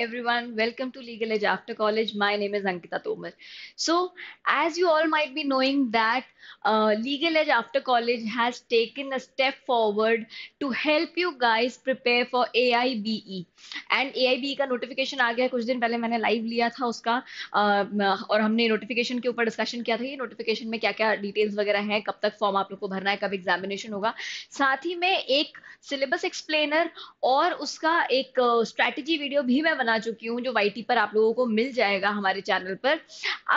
everyone. Welcome to Legal Edge After College. My name is Ankita Tomar. So, as you all might be knowing that uh, Legal Edge After College has taken a step forward to help you guys prepare for AIBE. And AIBE ka notification aa gaya kuch din pehle maine live liya tha uska uh, aur humne notification ke upar discussion kiya tha ye notification mein kya kya details wagera हैं kab tak form aap log ko bharna hai kab examination hoga sath hi में ek syllabus explainer aur uska ek uh, strategy video bhi main बना चुकी हूँ जो Y पर आप लोगों को मिल जाएगा हमारे चैनल पर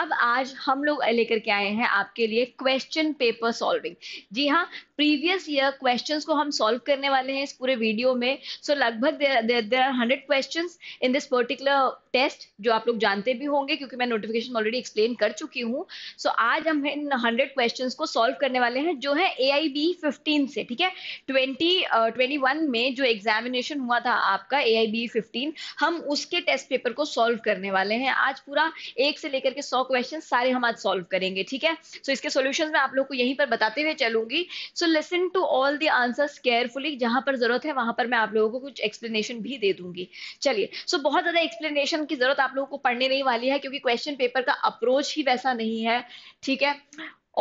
अब आज हम लोग लेकर के आए हैं आपके लिए क्वेश्चन पेपर सॉल्विंग जी हाँ प्रीवियस ईयर क्वेश्चंस को हम सॉल्व करने वाले हैं इस पूरे वीडियो में सो so, लगभग there are hundred question in this particular test जो आप लोग जानते भी होंगे क्योंकि मैं नोटिफिकेशन ऑलरेडी एक्सप्लेन कर चुकी हूँ सो so, आज हम इन हंड्रेड क्वेश्चन को सॉल्व करने वाले हैं जो है ए आई बी फिफ्टीन से ठीक है ट्वेंटी ट्वेंटी वन में जो एग्जामिनेशन हुआ था आपका ए आई बी फिफ्टीन हम उस उसके टेस्ट पेपर को सॉल्व करने वाले हैं आज पूरा एक से लेकर के सौ क्वेश्चन सारे हम आज सॉल्व करेंगे ठीक है सो so, इसके सोल्यूशन में आप लोग को यहीं पर बताते हुए चलूंगी so listen to all the answer carefully जहां पर जरूरत है वहां पर मैं आप लोगों को कुछ एक्सप्लेनेशन भी दे दूंगी चलिए सो so, बहुत ज्यादा एक्सप्लेनेशन की जरूरत आप लोगों को पढ़ने नहीं वाली है क्योंकि क्वेश्चन पेपर का अप्रोच ही वैसा नहीं है ठीक है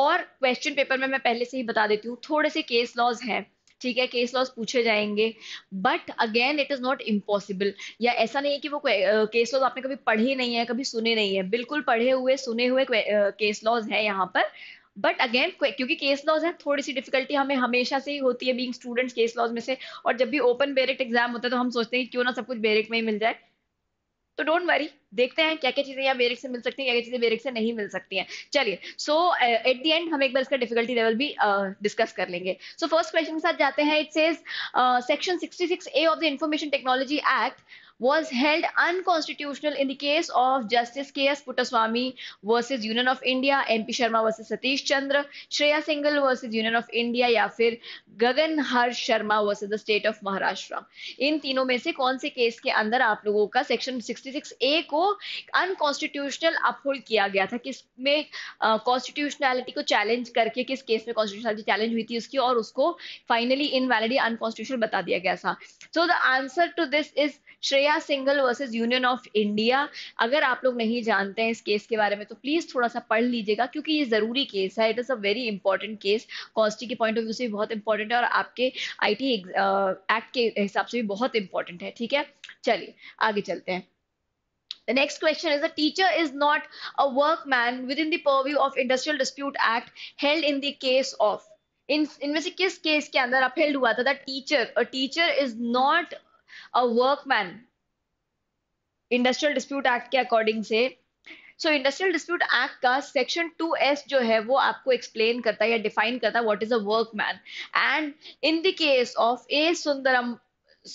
और क्वेश्चन पेपर में मैं पहले से ही बता देती हूँ थोड़े से केस लॉज हैं ठीक है केस लॉस पूछे जाएंगे but again it is not impossible या ऐसा नहीं है कि वो केस लॉज आपने कभी पढ़े नहीं है कभी सुने नहीं है बिल्कुल पढ़े हुए सुने हुए केस लॉज है यहाँ पर बट अगेन क्योंकि केस लॉज है थोड़ी सी डिफिकल्टी हमें हमेशा से ही होती है बीइंग स्टूडेंट्स केस लॉज में से और जब भी ओपन बेरेट एग्जाम होता है तो हम सोचते हैं क्यों ना सब कुछ बेरेट में ही मिल जाए तो डोंट वरी देखते हैं क्या क्या चीजें यहाँ मेरिट से मिल सकती हैं क्या क्या चीजें मेरिक से नहीं मिल सकती हैं चलिए सो एट दी एंड हम एक बार इसका डिफिकल्टी लेवल भी डिस्कस uh, कर लेंगे सो फर्स्ट क्वेश्चन के साथ जाते हैं it says section six A of the information technology act was held unconstitutional in the case of justice K S K.S. Versus union of India M P Sharma versus Satish Chandra Shreya Singhal versus union of India या फिर Gagan Harsh Sharma versus the state of Maharashtra इन तीनों में से कौन से case के अंदर आप लोगों का सेक्शन सिक्सटी सिक्स ए को अनकॉन्स्टिट्यूशनल अपहोल्ड किया गया था किस में कॉन्स्टिट्यूशनैलिटी को चैलेंज करके किस केस में कॉन्स्टिट्यूशनैलिटी चैलेंज हुई थी उसकी और उसको फाइनली इनवैलिड अनकॉन्स्टिट्यूशन बता दिया गया था so the answer to this is Shreya Singhal versus union of India अगर आप लोग नहीं जानते हैं इस केस के बारे में तो प्लीज़ थोड़ा सा पढ़ लीजिएगा क्योंकि ये ज़रूरी केस है it is a very important case कॉन्स्टी के पॉइंट ऑफ व्यू से भी बहुत इंपॉर्टेंट है और आपके टी एक्ट के हिसाब से भी बहुत इंपॉर्टेंट है ठीक है चलिए आगे चलते हैं The next question is a teacher is not a workman within the purview of Industrial Dispute Act held in the case of इन इनमें से किस केस के अंदर upheld हुआ था the teacher a teacher is not a workman industrial dispute act के according से so industrial dispute act का सेक्शन टू एस जो है वो आपको एक्सप्लेन करता है या डिफाइन करता है what is a workman and in the case of A Sundaram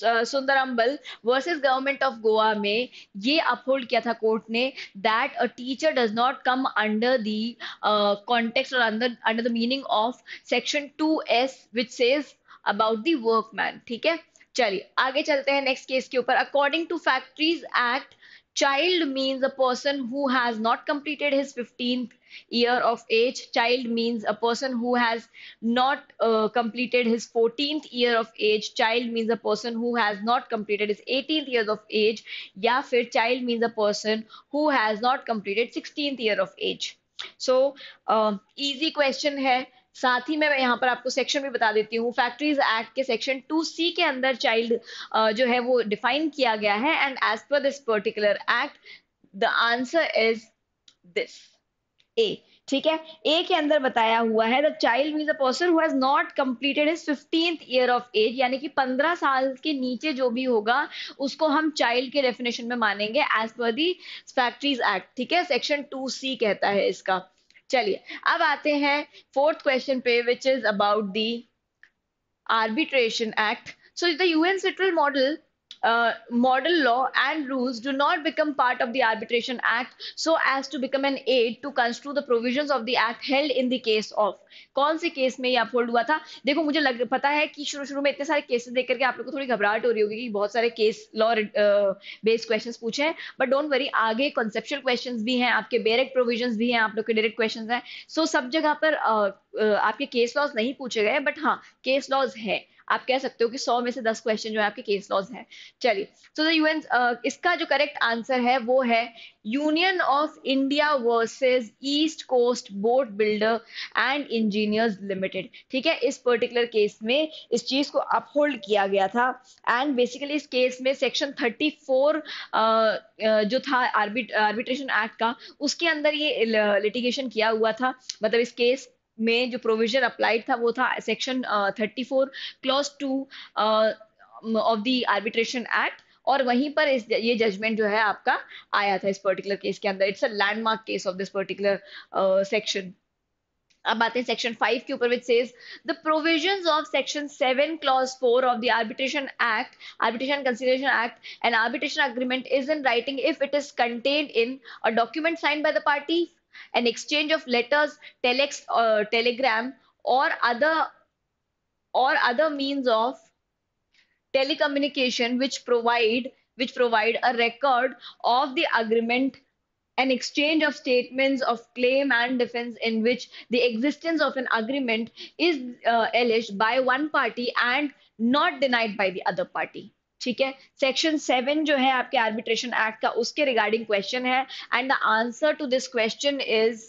Sundarambal versus government of Goa में ये अपहोल्ड किया था कोर्ट ने that a teacher does not come under the context और under under the meaning of section two S which says about the man ठीक है चलिए आगे चलते हैं नेक्स्ट केस के ऊपर according to factories act child means a person who's not completed his fifteen year of age child means a person who's not completed his fourteen year of age child means a person who's not completed his eighteen year of age या फिर child means a person who's not completed sixteen year of age so easy question है साथ ही मैं यहाँ पर आपको section भी बता देती हूँ फैक्ट्रीज एक्ट के सेक्शन टू सी के अंदर चाइल्ड जो है वो डिफाइन किया गया है and as per this particular act the answer is this A ठीक है ए के अंदर बताया हुआ है the child mean a person who has not completed his fifteenth year of age यानी कि पंद्रह साल के नीचे जो भी होगा उसको हम चाइल्ड के डेफिनेशन में मानेंगे एज पर दी फैक्ट्रीज एक्ट ठीक है सेक्शन टू सी कहता है इसका चलिए अब आते हैं फोर्थ क्वेश्चन पे which is about the arbitration act so the UN Central model model law and rules do not become part of the arbitration act so as to become an aid to construe the the of the act held in the case of कौन से case में ये uphold हुआ था देखो मुझे लग पता है कि शुरू शुरू में इतने सारे केसेस देख करके आप लोग को थोड़ी घबराहट हो रही होगी कि बहुत सारे केस लॉ बेस्ड क्वेश्चन पूछे हैं बट डोंट वरी आगे कॉन्सेप्चुअल क्वेश्चन भी हैं आपके बेरेक प्रोविजन भी हैं आप लोग के डायरेक्ट क्वेश्चन हैं सो so, सब जगह पर uh, uh आपके केस लॉज नहीं पूछे गए बट हाँ केस लॉज है आप कह सकते हो कि सौ में से दस क्वेश्चन जो है आपके केस लॉज है चलिए सो द यूएन इसका जो करेक्ट आंसर है वो है union of India versus east coast boat builder and engineers limited ठीक है इस पर्टिकुलर केस में इस चीज को अपहोल्ड किया गया था एंड बेसिकली इस केस में सेक्शन 34 uh, uh, जो था आर्बिट आर्बिट्रेशन एक्ट का उसके अंदर ये लिटिगेशन किया हुआ था मतलब इस केस में जो प्रोविजन अप्लाइड था वो था section thirty four clause two of the arbitration act और वहीं पर इस ये जजमेंट जो है आपका आया था इस पर्टिकुलर केस के अंदर it's a landmark case of this particular section अब आते हैं सेक्शन फाइव के ऊपर which says the provision of section seven clause four of the arbitration act arbitration consideration act and arbitration agreement is in writing if it is contained in a document sign by the party an exchange of letters, telex, uh, telegram, or other or other means of telecommunication which provide which provide a record of the agreement an exchange of statements of claim and defense in which the existence of an agreement is uh, alleged by one party and not denied by the other party ठीक है section seven जो है आपके arbitration act का उसके regarding question है and the answer to this question is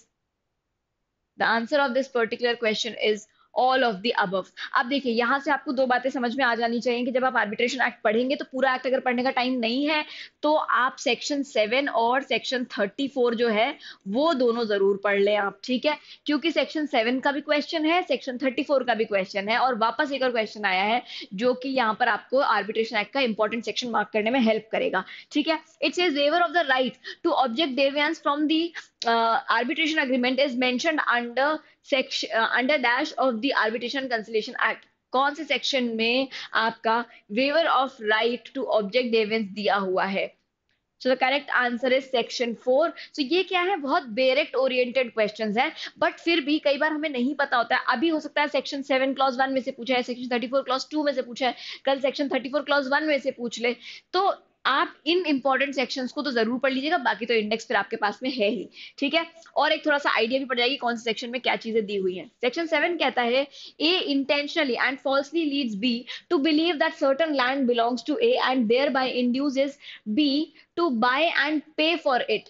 the answer of this particular question is all of the अब आप देखिए यहां से आपको दो बातें समझ में आ जानी चाहिए कि जब आप आर्बिट्रेशन एक्ट पढ़ेंगे तो पूरा एक्ट अगर पढ़ने का टाइम नहीं है तो आप सेक्शन सेवन और सेक्शन थर्टी फोर जो है वो दोनों जरूर पढ़ लें आप ठीक है क्योंकि सेक्शन सेवन का भी क्वेश्चन है सेक्शन थर्टी फोर का भी क्वेश्चन है और वापस एक और क्वेश्चन आया है जो कि यहाँ पर आपको आर्बिट्रेशन एक्ट का इंपॉर्टेंट सेक्शन मार्क करने में हेल्प करेगा ठीक है it's a waiver of the right to object deviance from the uh, arbitration agreement is mentioned under section uh, under dash of the arbitration conciliation act कौन से section में आपका waiver of right to object deviance दिया हुआ है so the correct answer is section four so ये क्या है बहुत डायरेक्ट ओरिएंटेड क्वेश्चन है बट फिर भी कई बार हमें नहीं पता होता है अभी हो सकता है सेक्शन सेवन क्लॉज वन में से पूछा है section thirty four clause two में से पूछा है कल section thirty four clause one में से पूछ ले तो आप इन इंपॉर्टेंट सेक्शंस को तो जरूर पढ़ लीजिएगा बाकी तो इंडेक्स फिर आपके पास में है ही ठीक है और एक थोड़ा सा आइडिया भी पड़ जाएगी कौन से सेक्शन में क्या चीजें दी हुई हैं सेक्शन सेवन कहता है A intentionally and falsely leads B to believe that certain land belongs to A and thereby induces B to buy and pay for it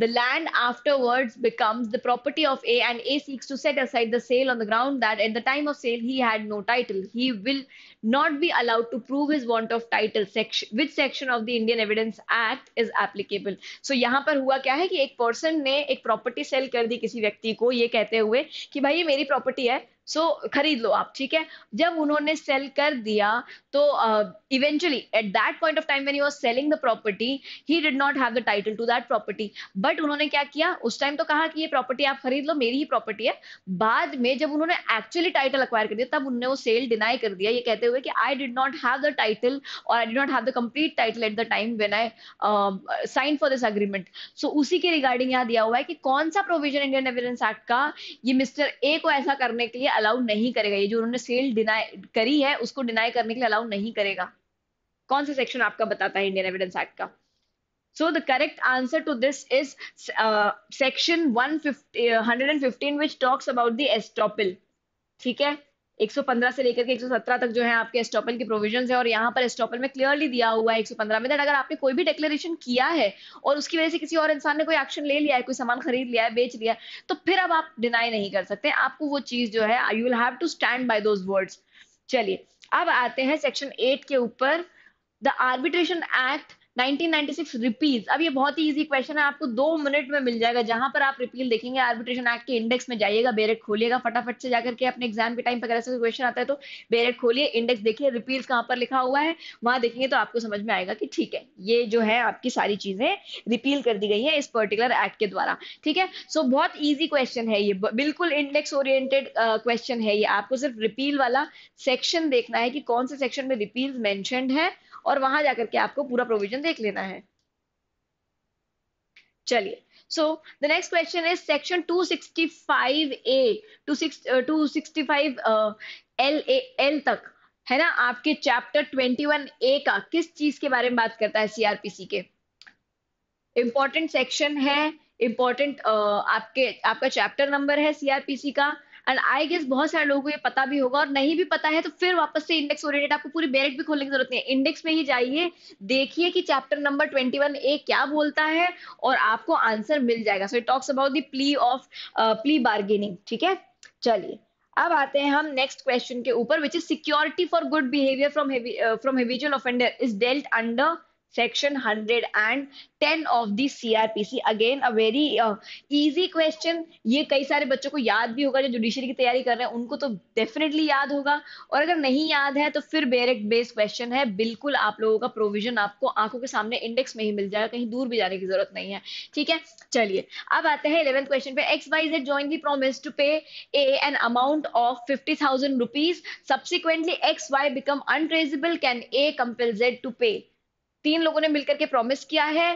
the land afterwards becomes the property of A and A seeks to set aside the sale on the ground that at the time of sale he had no title. He will not be allowed to prove his want of title section which section of the indian evidence act is applicable so yahan पर हुआ क्या है कि एक person ने एक property cell कर दी किसी व्यक्ति को ye कहते हुए ki bhai ye meri property hai सो so, खरीद लो आप ठीक है जब उन्होंने सेल कर दिया तो eventually at that point of time when he was selling the property he did not have the title to that property but उन्होंने क्या किया उस टाइम तो कहा कि ये प्रॉपर्टी आप खरीद लो मेरी ही प्रॉपर्टी है बाद में जब उन्होंने एक्चुअली टाइटल अक्वायर कर दिया तब उन्होंने वो सेल डिनाई कर दिया ये कहते हुए हुए कि I did not have the title और I did not have the complete title at the time when I sign for this agreement so उसी के रिगार्डिंग यहाँ दिया हुआ है कि कौन सा प्रोविजन इंडियन एविडेंस एक्ट का ये मिस्टर ए को ऐसा करने के लिए अलाउ नहीं करेगा ये जो उन्होंने सेल डिनाई करी है उसको डिनाई करने के लिए अलाउ नहीं करेगा कौन सा सेक्शन आपका बताता है इंडियन एविडेंस एक्ट का So the correct answer to this is uh, section 115, uh, 115 which talks about the estoppel. ठीक है 115 से लेकर के 117 तक जो है आपके एस्टॉपल के प्रोविजन है और यहाँ पर एस्टॉपल में क्लियरली दिया हुआ है 115 में दैट अगर आपने कोई भी डिक्लेरेशन किया है और उसकी वजह से किसी और इंसान ने कोई एक्शन ले लिया है कोई सामान खरीद लिया है बेच लिया तो फिर अब आप डिनाई नहीं कर सकते आपको वो चीज जो है I will have to stand by those words चलिए अब आते हैं सेक्शन एट के ऊपर द आर्बिट्रेशन एक्ट 1996 रिपीज अब ये बहुत ही इजी क्वेश्चन है आपको दो मिनट में मिल जाएगा जहां पर आप रिपील देखेंगे आर्बिट्रेशन एक्ट के इंडेक्स में जाइएगा बेरेट खोलिएगा फटाफट से जाकर के अपने एग्जाम के टाइम पर ऐसा क्वेश्चन आता है तो बेरेट खोलिए इंडेक्स देखिए रिपील्स कहां पर लिखा हुआ है वहां देखेंगे तो आपको समझ में आएगा कि ठीक है ये जो है आपकी सारी चीजें रिपील कर दी गई है इस पर्टिकुलर एक्ट के द्वारा ठीक है सो so, बहुत ईजी क्वेश्चन है ये बिल्कुल इंडेक्स ओरिएंटेड क्वेश्चन है ये आपको सिर्फ रिपील वाला सेक्शन देखना है कि कौन से सेक्शन में रिपील मैंशनड है और वहां जाकर के आपको पूरा प्रोविजन देख लेना है चलिए so the next question is section 265 A to two sixty five L A L तक है ना आपके चैप्टर 21 ए का किस चीज के बारे में बात करता है सीआरपीसी के इंपॉर्टेंट सेक्शन है इंपॉर्टेंट uh, आपके आपका चैप्टर नंबर है सीआरपीसी का एंड आई गेस बहुत सारे लोगों को ये पता भी होगा और नहीं भी पता है तो फिर वापस से इंडेक्स ओरिएंटेड आपको पूरी बेरेट भी खोलने की जरूरत नहीं है इंडेक्स में ही जाइए देखिए कि chapter number twenty one A क्या बोलता है और आपको आंसर मिल जाएगा so it talks about the plea of plea bargaining ठीक है चलिए अब आते हैं हम नेक्स्ट क्वेश्चन के ऊपर which is security for good behaviour from from हेविजुअल offender is dealt under section 110 of the CRPC again a very uh, easy question ये कई सारे बच्चों को याद भी होगा जो जुडिशरी की तैयारी कर रहे हैं उनको तो डेफिनेटली याद होगा और अगर नहीं याद है तो फिर बेरेक्ट बेस क्वेश्चन है बिल्कुल आप लोगों का प्रोविजन आपको आंखों के सामने इंडेक्स में ही मिल जाएगा कहीं दूर भी जाने की जरूरत नहीं है ठीक है चलिए अब आते हैं इलेवेंथ क्वेश्चन पे X Y Z the promise to pay A an amount of fifty thousand rupees subsequently X Y become untraceable can A compel Z to pay तीन लोगों ने मिलकर के प्रॉमिस किया है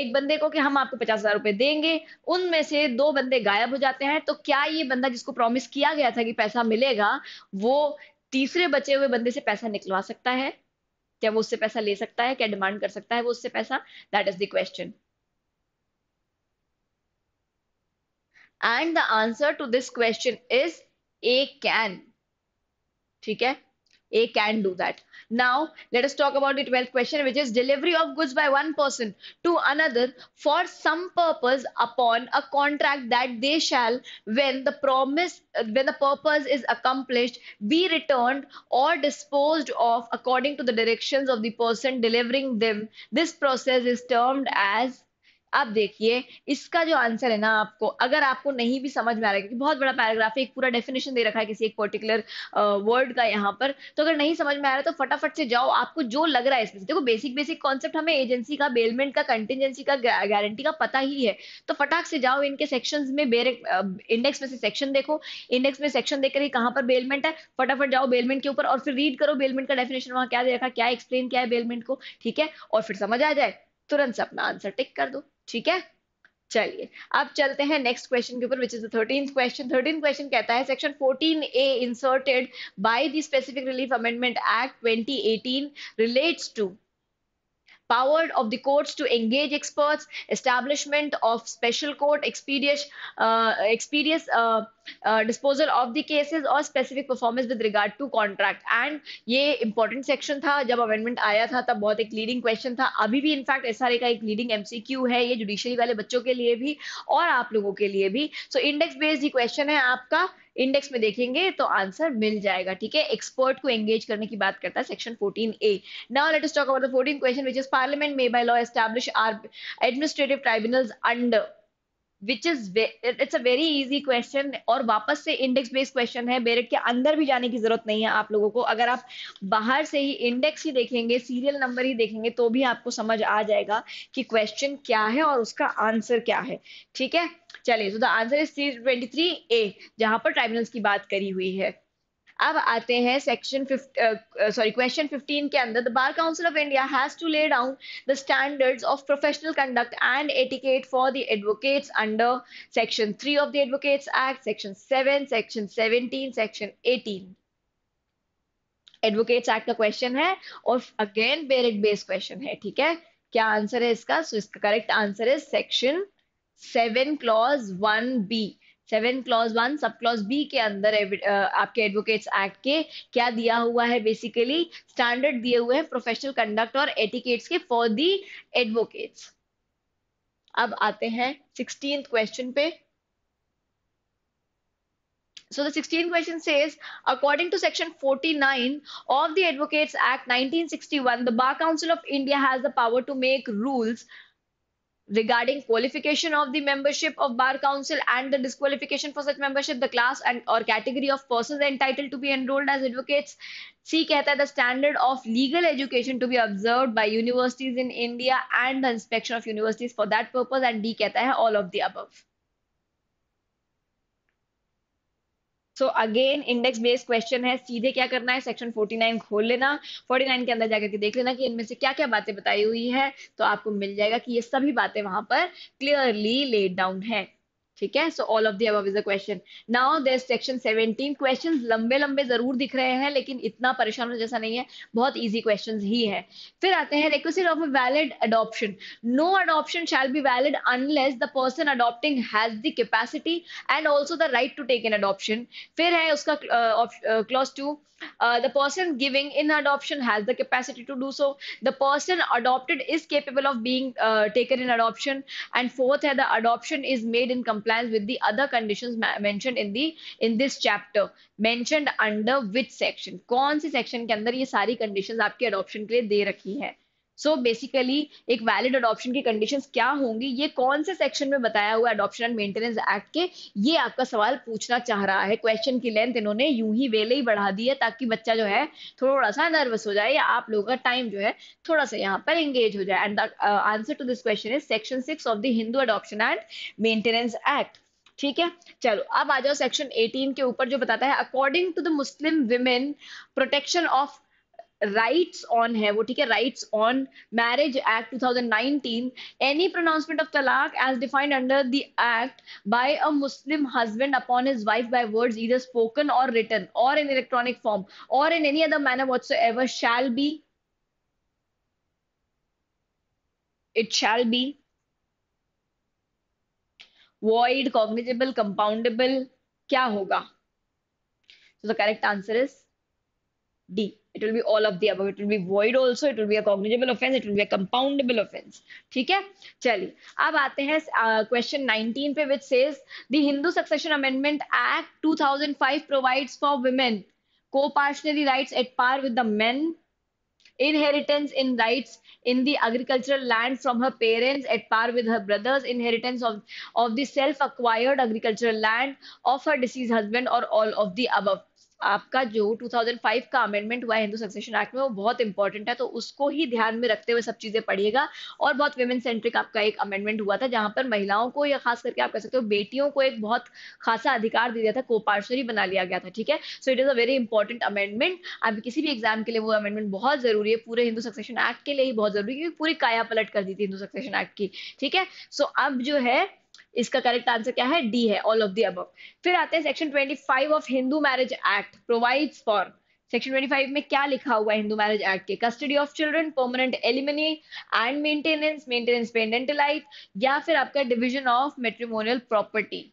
एक बंदे को कि हम आपको पचास हजार रुपए देंगे उनमें से दो बंदे गायब हो जाते हैं तो क्या ये बंदा जिसको प्रॉमिस किया गया था कि पैसा मिलेगा वो तीसरे बचे हुए बंदे से पैसा निकलवा सकता है क्या वो उससे पैसा ले सकता है क्या डिमांड कर सकता है वो उससे पैसा that is the question and the answer to this question is A can ठीक है A can do that. Now, let us talk about the 12th question, which is delivery of goods by one person to another for some purpose upon a contract that they shall, when the promise, when the purpose is accomplished, be returned or disposed of according to the directions of the person delivering them. This process is termed as अब देखिए इसका जो answer है ना आपको अगर आपको नहीं भी समझ में आ रहा है क्योंकि बहुत बड़ा पैराग्राफ है एक पूरा डेफिनेशन दे रखा है किसी एक पर्टिकुलर वर्ड का यहाँ पर तो अगर नहीं समझ में आ रहा है तो फटाफट से जाओ आपको जो लग रहा है इसमें देखो बेसिक बेसिक कॉन्सेप्ट हमें एजेंसी का बेलमेंट का कंटिजेंसी का गारंटी का पता ही है तो फटाक से जाओ इनके सेक्शन में इंडेक्स में से सेक्शन देखो इंडेक्स में सेक्शन देख कर कहाँ पर बेलमेंट है फटाफट जाओ बेलमेंट के ऊपर और फिर रीड करो बेलमेंट का डेफिनेशन वहां क्या दे रखा क्या एक्सप्लेन किया है बेलमेंट को ठीक है और फिर समझ आ जाए तुरंत से अपना आंसर टिक कर दो ठीक है चलिए अब चलते हैं नेक्स्ट क्वेश्चन के ऊपर which is thirteen question thirteen question कहता है section 14 A inserted by the specific relief amendment act 2018 relates to power of the courts to engage experts, establishment of special court expedious, uh, expedious uh, uh, disposal of the cases or specific performance with regard to contract. And ye important section tha jab amendment aaya tha tab bahut ek leading question tha abhi bhi in fact S ka ek leading MCQ hai ye judiciary wale bachcho ke liye bhi aur aap logo ke liye bhi so index based hi question hai aapka index में देखेंगे तो answer मिल जाएगा ठीक है expert को engage करने की बात करता है section fourteen A now let talk about the fourteen question which is parliament may by law establish or administrative tribunals under which is it's a very easy question और वापस से इंडेक्स बेस्ड क्वेश्चन है merit के अंदर भी जाने की जरूरत नहीं है आप लोगों को अगर आप बाहर से ही इंडेक्स ही देखेंगे सीरियल नंबर ही देखेंगे तो भी आपको समझ आ जाएगा कि क्वेश्चन क्या है और उसका आंसर क्या है ठीक है चलिए तो the answer is three twenty three A जहां पर ट्राइब्यूनल्स की बात करी हुई है अब आते हैं सेक्शन सॉरी क्वेश्चन 15 के अंदर the bar council of India has to lay down the standards of professional conduct and etiquette for the advocates under section 3 of the advocates act section 7 section 17 section 18 advocates act का question है और again Beirut based question है ठीक है क्या answer है इसका so so, इसका करेक्ट आंसर है section seven clause one B seven clause one sub clause B के अंदर आपके एडवोकेट्स एक्ट के क्या दिया हुआ है बेसिकली स्टैंडर्ड दिए हुए हैं प्रोफेशनल कंडक्ट और एटिकेट्स के फॉर दी एडवोकेट्स अब आते हैं सिक्सटीन क्वेश्चन पे So the 16th question says, according to section 49 of the Advocates Act 1961, the Bar Council of India has the power to make rules regarding qualification of the membership of bar council and the disqualification for such membership the class and or category of persons entitled to be enrolled as advocates c kehta the standard of legal education to be observed by universities in india and the inspection of universities for that purpose and d kehta all of the above so again index based question है सीधे क्या करना है section 49 खोल लेना 49 के अंदर जाकर के देख लेना कि इनमें से क्या क्या बातें बताई हुई है तो आपको मिल जाएगा कि ये सभी बातें वहां पर क्लियरली लेड डाउन है ठीक है सो ऑल ऑफ दी अब is a question now there section 17 question लंबे लंबे जरूर दिख रहे हैं लेकिन इतना परेशान हो जैसा नहीं है बहुत इजी क्वेश्चन ही है फिर आते हैं request of a valid adoption no adoption shall be valid unless the person adopting has the capacity and also the right to take an adoption फिर है उसका clause two the person giving in adoption has the capacity to do so the person adopted is capable of being taken in adoption and fourth है the adoption is made in complain compliance with the other conditions mentioned in the in this chapter mentioned under which section कौन सी section के अंदर ये सारी conditions आपके adoption के लिए दे रखी है सो बेसिकली एक वैलिड अडॉप्शन की कंडीशन क्या होंगी ये कौन से सेक्शन में बताया हुआ अडॉप्शन एंड मेंटेनेंस एक्ट के ये आपका सवाल पूछना चाह रहा है क्वेश्चन की लेंथ इन्होंने यूं ही वेले ही बढ़ा दी है ताकि बच्चा जो है थोड़ा सा नर्वस हो जाए या आप लोगों का टाइम जो है थोड़ा सा यहाँ पर एंगेज हो जाए and the answer to this question is section six of the Hindu adoption and maintenance act ठीक है चलो अब आ जाओ सेक्शन 18 के ऊपर जो बताता है according to the Muslim women protection of rights on hai wo theek hai rights on marriage act 2019 any pronouncement of talaq as defined under the act by a muslim husband upon his wife by words either spoken or written or in electronic form or in any other manner whatsoever shall be it shall be void cognizable compoundable kya hoga so the correct answer is D. It will be all of the above. It will be void also. It will be a cognizable offense. It will be a compoundable offense. ठीक है चलिए अब आते हैं question 19 पे which says the Hindu Succession Amendment Act 2005 provides for women co partnership rights at par with the men, inheritance in rights in the agricultural land from her parents at par with her brothers inheritance of of the self acquired agricultural land of her deceased husband or all of the above आपका जो 2005 का amendment हुआ है Hindu succession act में वो बहुत important है तो उसको ही ध्यान में रखते हुए सब चीजें पढ़िएगा और बहुत वेमेन सेंट्रिक आपका एक अमेंडमेंट हुआ था जहां पर महिलाओं को या खास करके आप कह सकते हो बेटियों को एक बहुत खासा अधिकार दे दिया था को बना लिया गया था ठीक है so it is a very important amendment आप किसी भी एग्जाम के लिए वो अमेंडमेंट बहुत जरूरी है पूरे हिंदू सक्सेशन एक्ट के लिए ही बहुत जरूरी है क्योंकि पूरी काया पलट कर दी थी हिंदू सक्सेशन एक्ट की ठीक है सो अब जो है इसका करेक्ट आंसर क्या है डी है ऑल ऑफ दी अब फिर आते हैं section twenty five of Hindu marriage act provide for section 25 में क्या लिखा हुआ है हिंदू मैरिज एक्ट के custody of children permanent alimony and maintenance maintenance pendente lite या फिर आपका division of matrimonial property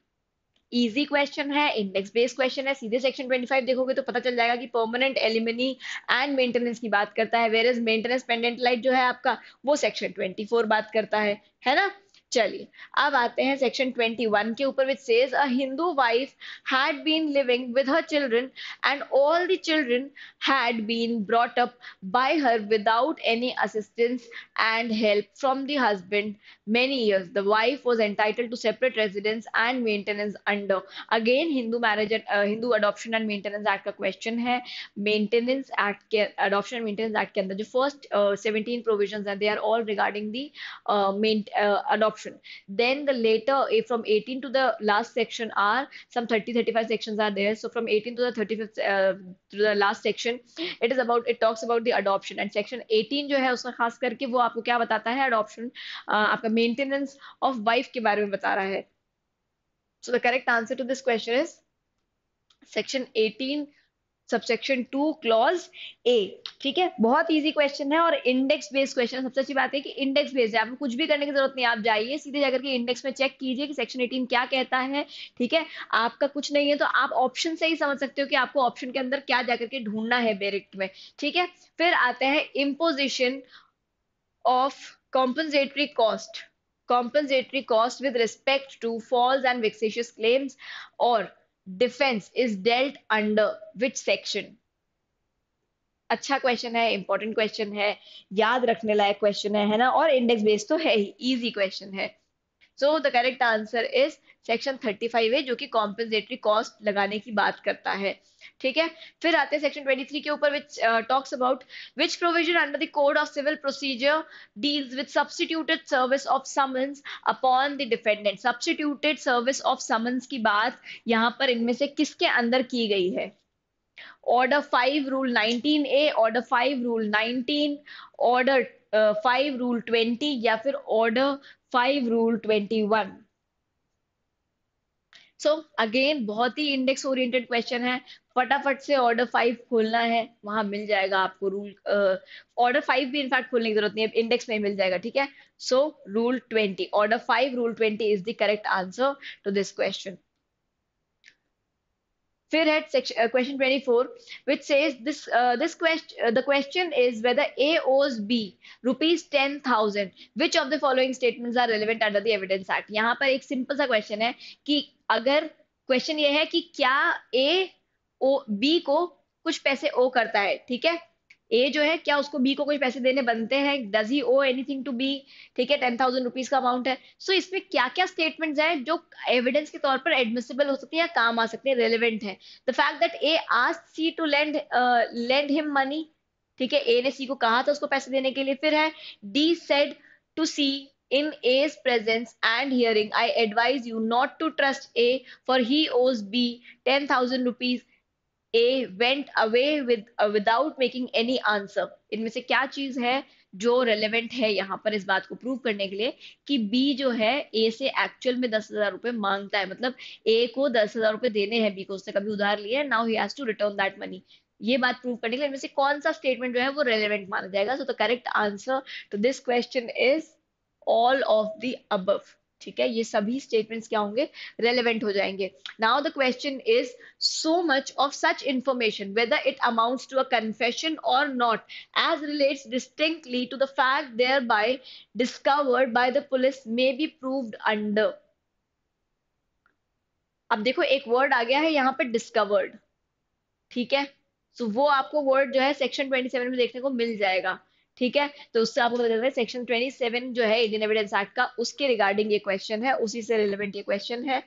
easy question है इंडेक्स बेस्ड क्वेश्चन है सीधे सेक्शन 25 देखोगे तो पता चल जाएगा कि परमानेंट एलिमिनी एंड मेंटेनेंस की बात करता है where is maintenance pendente lite जो है आपका वो सेक्शन 24 बात करता है है ना चलिए अब आते हैं सेक्शन 21 के ऊपर which says a Hindu wife had been living with her children and all the children had been brought up by her without any assistance and help from the husband many years the wife was entitled to separate residence and maintenance under again Hindu marriage and Hindu adoption and maintenance act का question है maintenance act के adoption and maintenance act के अंदर जो first 17 provisions हैं they are all regarding the meant adoption instruction then the later from 18 to the last section are some 30 35 sections are there so from 18 to the 35th uh, to the last section it is about it talks about the adoption and section 18 जो है उसमें खास करके वो आपको क्या बताता है adoption uh, आपका maintenance of wife के बारे में बता रहा है so the correct answer to this question is section 18 subsection two clause A ठीक है बहुत इजी क्वेश्चन है और इंडेक्स बेस्ड क्वेश्चन सबसे अच्छी बात है कि इंडेक्स बेस्ड है आपको कुछ भी करने की जरूरत नहीं आप जाइए सीधे जाकर के इंडेक्स में चेक कीजिए कि सेक्शन एटीन क्या कहता है ठीक है आपका कुछ नहीं है तो आप ऑप्शन से ही समझ सकते हो कि आपको ऑप्शन के अंदर क्या जाकर के ढूंढना है बेरिक्ट में ठीक है फिर आते हैं imposition of compensatory cost compensatory cost with respect to false and vexatious claims और defence is dealt under which section अच्छा क्वेश्चन है इंपॉर्टेंट क्वेश्चन है याद रखने लायक क्वेश्चन है है ना और इंडेक्स बेस्ड तो है ही इजी क्वेश्चन है so the correct answer is section thirty five है जो कि कॉम्पेंसेटरी कॉस्ट लगाने की बात करता है ठीक है फिर आते हैं सेक्शन ट्वेंटी थ्री के ऊपर which talks about which provision under the code of civil procedure deals with substituted service of summons upon the defendant substituted service of summons की बात यहाँ पर इनमें से किसके अंदर की गई है order five rule nineteen A order five rule nineteen order five rule twenty या फिर order five rule twenty one so again बहुत ही इंडेक्स ओरिएंटेड क्वेश्चन है फटाफट से ऑर्डर फाइव खोलना है वहां मिल जाएगा आपको रूल ऑर्डर फाइव भी इनफैक्ट खोलने की जरूरत नहीं है इंडेक्स में मिल जाएगा ठीक है so rule twenty order five rule twenty is the correct answer to this question फिर है question twenty four which says question is whether A owes B rupees ten thousand which of the following statement are relevant under this evidence act यहाँ पर एक simple सा question है कि अगर question ये है कि क्या ए ओ बी को कुछ पैसे ओ करता है ठीक है ए जो है क्या उसको बी को कुछ पैसे देने बनते हैं does he owe anything to B ठीक है टेन थाउजेंड रुपीज का अमाउंट है सो so, इसमें क्या क्या स्टेटमेंट है जो एविडेंस के तौर पर एडमिसिबल हो सकते हैं या काम आ सकते हैं रेलिवेंट है द फैक्ट दैट ए आज C to lend lend him money ठीक है ए ने सी को कहा था उसको पैसे देने के लिए फिर है D said to C in A's presence and hearing I advise you not to trust A for he owes B ten thousand rupees A went away with without making any answer इनमें से क्या चीज है जो relevant है यहाँ पर इस बात को प्रूव करने के लिए कि बी जो है ए से एक्चुअल में दस हजार रुपए मांगता है मतलब ए को दस हजार रुपए देने हैं बी को उसने कभी उधार लिया है now he has to return that money ये बात प्रूव करने के लिए इनमें से कौन सा स्टेटमेंट जो है वो रेलिवेंट माना जाएगा so the correct answer to this question is all of the above ठीक है ये सभी स्टेटमेंट्स क्या होंगे रेलिवेंट हो जाएंगे now the question is so much of such information whether it amounts to a confession और not as relates distinctly to the fact thereby discovered by the police may be proved under अब देखो एक word आ गया है यहाँ पर discovered ठीक है सो so, वो आपको वर्ड जो है सेक्शन 27 में देखने को मिल जाएगा ठीक है तो उससे आपको पता चलता है सेक्शन सेवन जो है इंडियन एविडेंस एक्ट का उसके रिगार्डिंग ये क्वेश्चन है उसी से रिलेवेंट ये क्वेश्चन है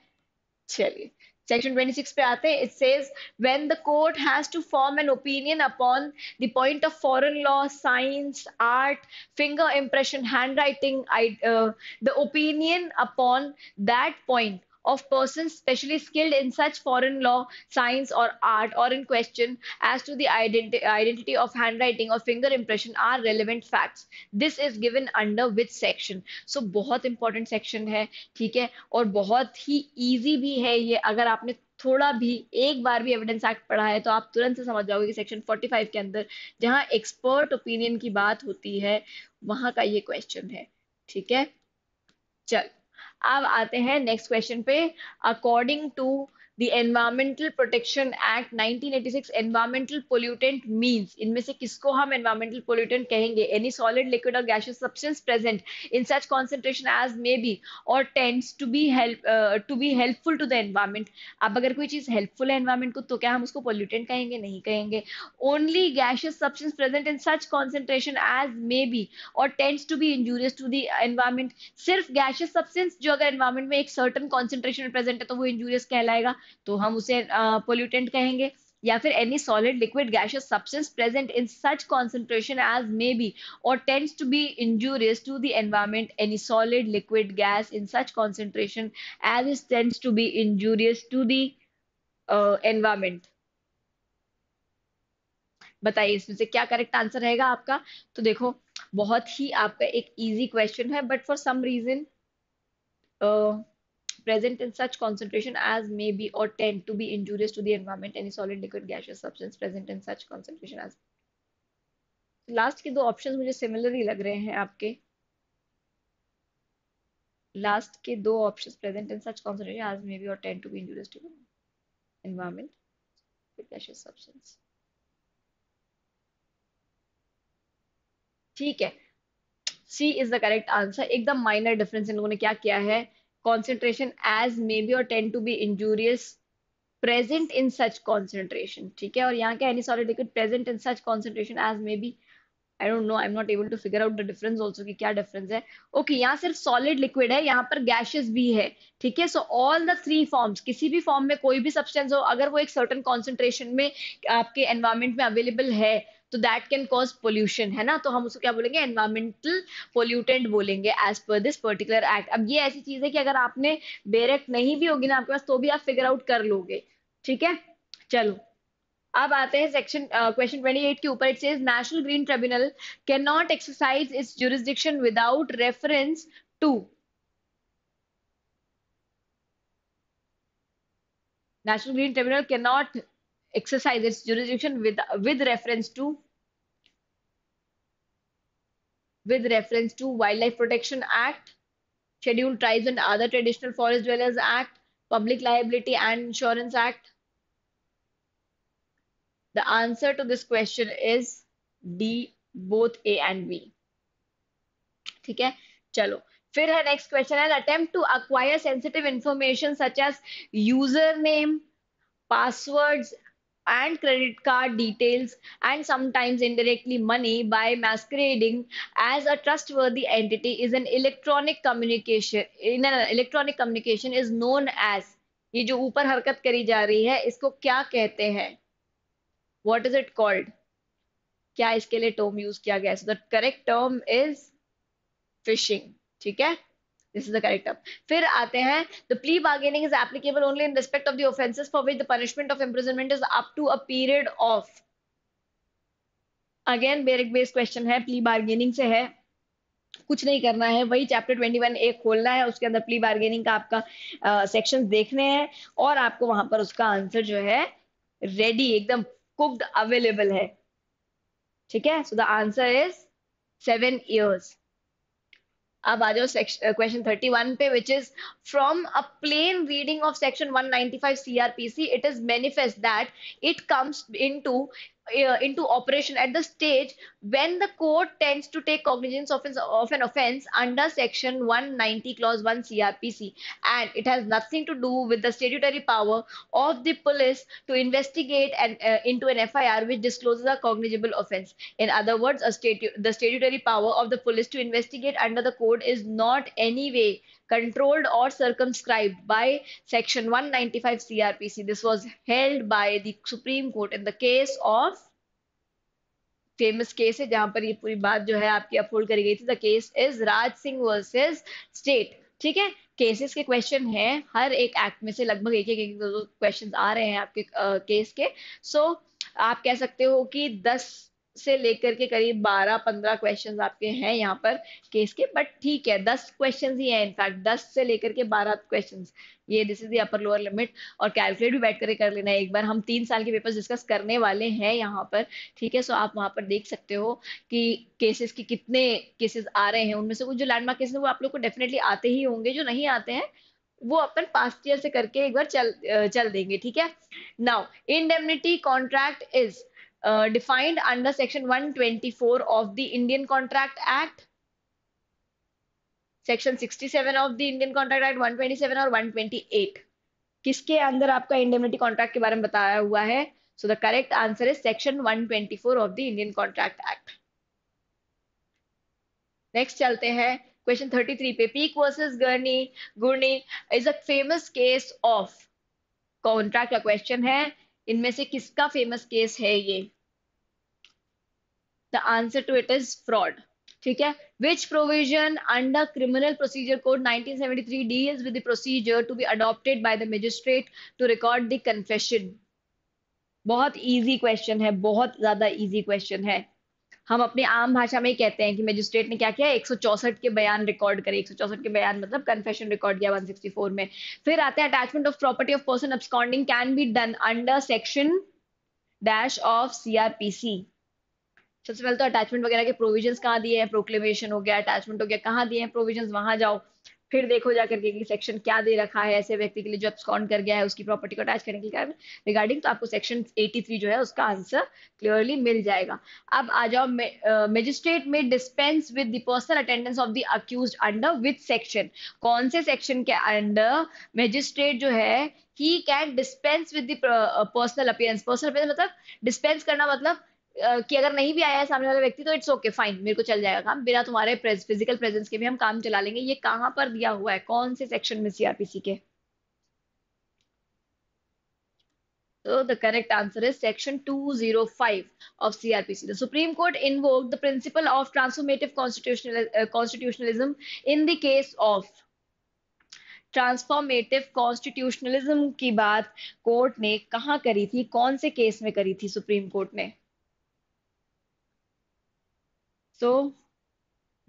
चलिए सेक्शन 26 पे आते हैं it says when the court has to form an opinion upon the point of foreign law science art finger impression handwriting the opinion upon that point of persons specially skilled in such foreign law, science, or art, or in question as to the identi identity of handwriting or finger impression are relevant facts. This is given under which section? So bahut important section hai theek hai aur bahut hi easy bhi hai ye agar aapne थोड़ा भी एक बार भी evidence act पढ़ा है तो आप तुरंत से समझ जाओगे कि सेक्शन 45 के अंदर जहां एक्सपर्ट ओपिनियन की बात होती है वहां का ये क्वेश्चन है ठीक है चल अब आते हैं नेक्स्ट क्वेश्चन पे according to the environmental protection act 1986 environmental pollutant means इनमें से किसको हम एनवायरमेंटल पोल्यूटेंट कहेंगे एनी सॉलिड लिक्विड और gaseous substance present in such concentration as may be और tends to be help to be helpful to the environment अब अगर कोई चीज हेल्पफुल है एनवायरमेंट को तो क्या हम उसको पोल्यूटेंट कहेंगे नहीं कहेंगे only gaseous substance present in such concentration as may be और tends to be injurious to the environment सिर्फ गैशियस सब्सटेंस जो अगर एनवायरमेंट में एक सर्टन कॉन्सेंट्रेशन प्रेजेंट है तो वो इंजूरियस कहलाएगा तो हम उसे पोल्यूटेंट कहेंगे या फिर any solid liquid gaseous substance present in such concentration as may be और tends to be injurious to the environment any solid liquid gas in such concentration as is tends to be injurious to the environment बताइए इसमें से क्या correct answer रहेगा आपका तो देखो बहुत ही आपका एक इजी क्वेश्चन है but for some reason present in such concentration as may be or tend to be injurious to the environment any solid liquid gaseous substance present in such concentration as last के दो options मुझे similar ही लग रहे हैं आपके last के दो options present in such concentration as may be और tend to be injurious to environment gaseous substance ठीक है C is the correct answer एकदम माइनर डिफरेंस इन लोगों ने क्या किया है concentration as may be or tend to be injurious present in such concentration ठीक है और यहाँ क्या any solid liquid present in such concentration as may be I don't know I'm not able to figure out the difference also कि क्या difference है okay okay, यहाँ सिर्फ solid liquid है यहाँ पर gaseous भी है ठीक है so all the three forms किसी भी form में कोई भी substance हो अगर वो एक certain concentration में आपके environment में available है तो दैट कैन कॉज पोल्यूशन है ना तो हम उसको क्या बोलेंगे एनवायरमेंटल पोल्यूटेंट बोलेंगे as per this particular act अब ये ऐसी चीज है कि अगर आपने डायरेक्ट नहीं भी होगी ना आपके पास तो भी आप फिगर आउट कर लोगे ठीक है चलो अब आते हैं सेक्शन क्वेश्चन 28 के ऊपर it says national green tribunal can not exercise its jurisdiction without reference to national green tribunal can not exercise its jurisdiction with with reference to with reference to Wildlife Protection Act, Scheduled Tribes and Other Traditional Forest Dwellers Act, Public Liability and Insurance Act? The answer to this question is D, both A and B. ठीक है चलो फिर है next question. है attempt to acquire sensitive information such as username, passwords. and credit card details and sometimes indirectly money by masquerading as a trustworthy entity is an electronic communication in an electronic communication is known as ये जो ऊपर हरकत करी जा रही है इसको क्या कहते हैं वॉट इज इट कॉल्ड क्या इसके लिए टर्म यूज किया गया है so the correct term is phishing ठीक है This is the correct term. फिर आते हैं the plea bargaining is applicable only in respect of the offences for which the punishment of imprisonment is up to a period of. Again बेरिक based question है plea bargaining से है कुछ नहीं करना है वही चैप्टर 21 ए खोलना है उसके अंदर प्ली बार्गेनिंग का आपका सेक्शन uh, देखने हैं और आपको वहां पर उसका आंसर जो है रेडी एकदम कुक्ड अवेलेबल है ठीक है so the answer is seven years अब आ जाओ क्वेश्चन थर्टी वन पे which is from a plain reading of section 195 CrPC it is manifest that it comes into uh, into operation at the stage when the court tends to take cognizance of, of an offense under section 190 clause 1 crpc and it has nothing to do with the statutory power of the police to investigate and uh, into an fir which discloses a cognizable offense in other words statu the statutory power of the police to investigate under the code is not any way controlled or circumscribed by section 195 crpc this was held by the supreme court in the case of famous case है जहां पर ये पूरी बात जो है आपकी uphold करी गई थी the case is Raj Singh versus state ठीक है केसेस के क्वेश्चन है हर एक एक्ट में से लगभग एक एक दो क्वेश्चन आ रहे हैं आपके केस uh, के सो so, आप कह सकते हो कि दस से लेकर के करीब 12-15 क्वेश्चंस आपके हैं यहाँ पर केस के बट ठीक है 10 क्वेश्चंस ही हैं इनफैक्ट 10 से लेकर के 12 क्वेश्चंस ये this is the upper lower limit और कैलकुलेट भी बैठ करके कर लेना है एक बार हम तीन साल के पेपर्स डिस्कस करने वाले हैं यहाँ पर ठीक है सो आप वहाँ पर देख सकते हो कि केसेस की कितने केसेस आ रहे हैं उनमें से कुछ जो लैंडमार्क केसेस वो आप लोग को डेफिनेटली आते ही होंगे जो नहीं आते हैं वो अपन पास्ट ईयर से करके एक बार चल चल देंगे ठीक है now indemnity contract is uh, defined under section 124 of the Indian Contract Act, section 67 of the Indian contract act 127 और 128 किसके अंदर आपका इंडेमनिटी कॉन्ट्रैक्ट के बारे में बताया हुआ है so the correct answer is section 124 of the Indian contract act next चलते हैं क्वेश्चन 33 पे Peek versus Gurney Gurney is a famous case of contract का क्वेश्चन है इनमें से किसका फेमस केस है ये the answer to it is fraud ठीक है which provision under criminal procedure code 1973 deals with the procedure to be adopted by the magistrate to record the confession बहुत इजी क्वेश्चन है बहुत ज्यादा इजी क्वेश्चन है हम अपने आम भाषा में ही कहते हैं कि मजिस्ट्रेट ने क्या किया एक के बयान रिकॉर्ड करे एक के बयान मतलब कन्फेशन रिकॉर्ड किया 164 में फिर आते हैं attachment of property of person absconding can be done under section dash of CrPC सबसे पहले तो अटैचमेंट वगैरह के प्रोविजंस कहाँ दिए हैं प्रोक्लेमेशन हो गया अटैचमेंट हो गया कहाँ दिए हैं प्रोविजंस वहां जाओ फिर देखो जाकर के कि सेक्शन क्या दे रखा है ऐसे व्यक्ति के लिए जो एब्सकॉन्ड कर गया है उसकी प्रॉपर्टी को अटैच करने के कारण रिगार्डिंग तो आपको सेक्शन 83 जो है उसका आंसर क्लियरली मिल जाएगा अब आ जाओ मेजिस्ट्रेट में dispense with the personal attendance of the accused under with section कौन से सेक्शन के अंडर मेजिस्ट्रेट जो है he can dispense with the personal appearance personal appearance मतलब डिस्पेंस करना मतलब कि अगर नहीं भी आया है सामने वाला व्यक्ति तो इट्स ओके फाइन मेरे को चल जाएगा काम बिना तुम्हारे प्रेस, फिजिकल प्रेजेंस के भी हम काम चला लेंगे ये कहाँ पर दिया हुआ है कौन से सेक्शन में सीआरपीसी के तो the correct answer is section 205 of CrPC the supreme court invoked the principle of transformative constitutional, uh, constitutionalism in the case of transformative constitutionalism की बात कोर्ट ने कहा करी थी कौन से केस में करी थी सुप्रीम कोर्ट ने So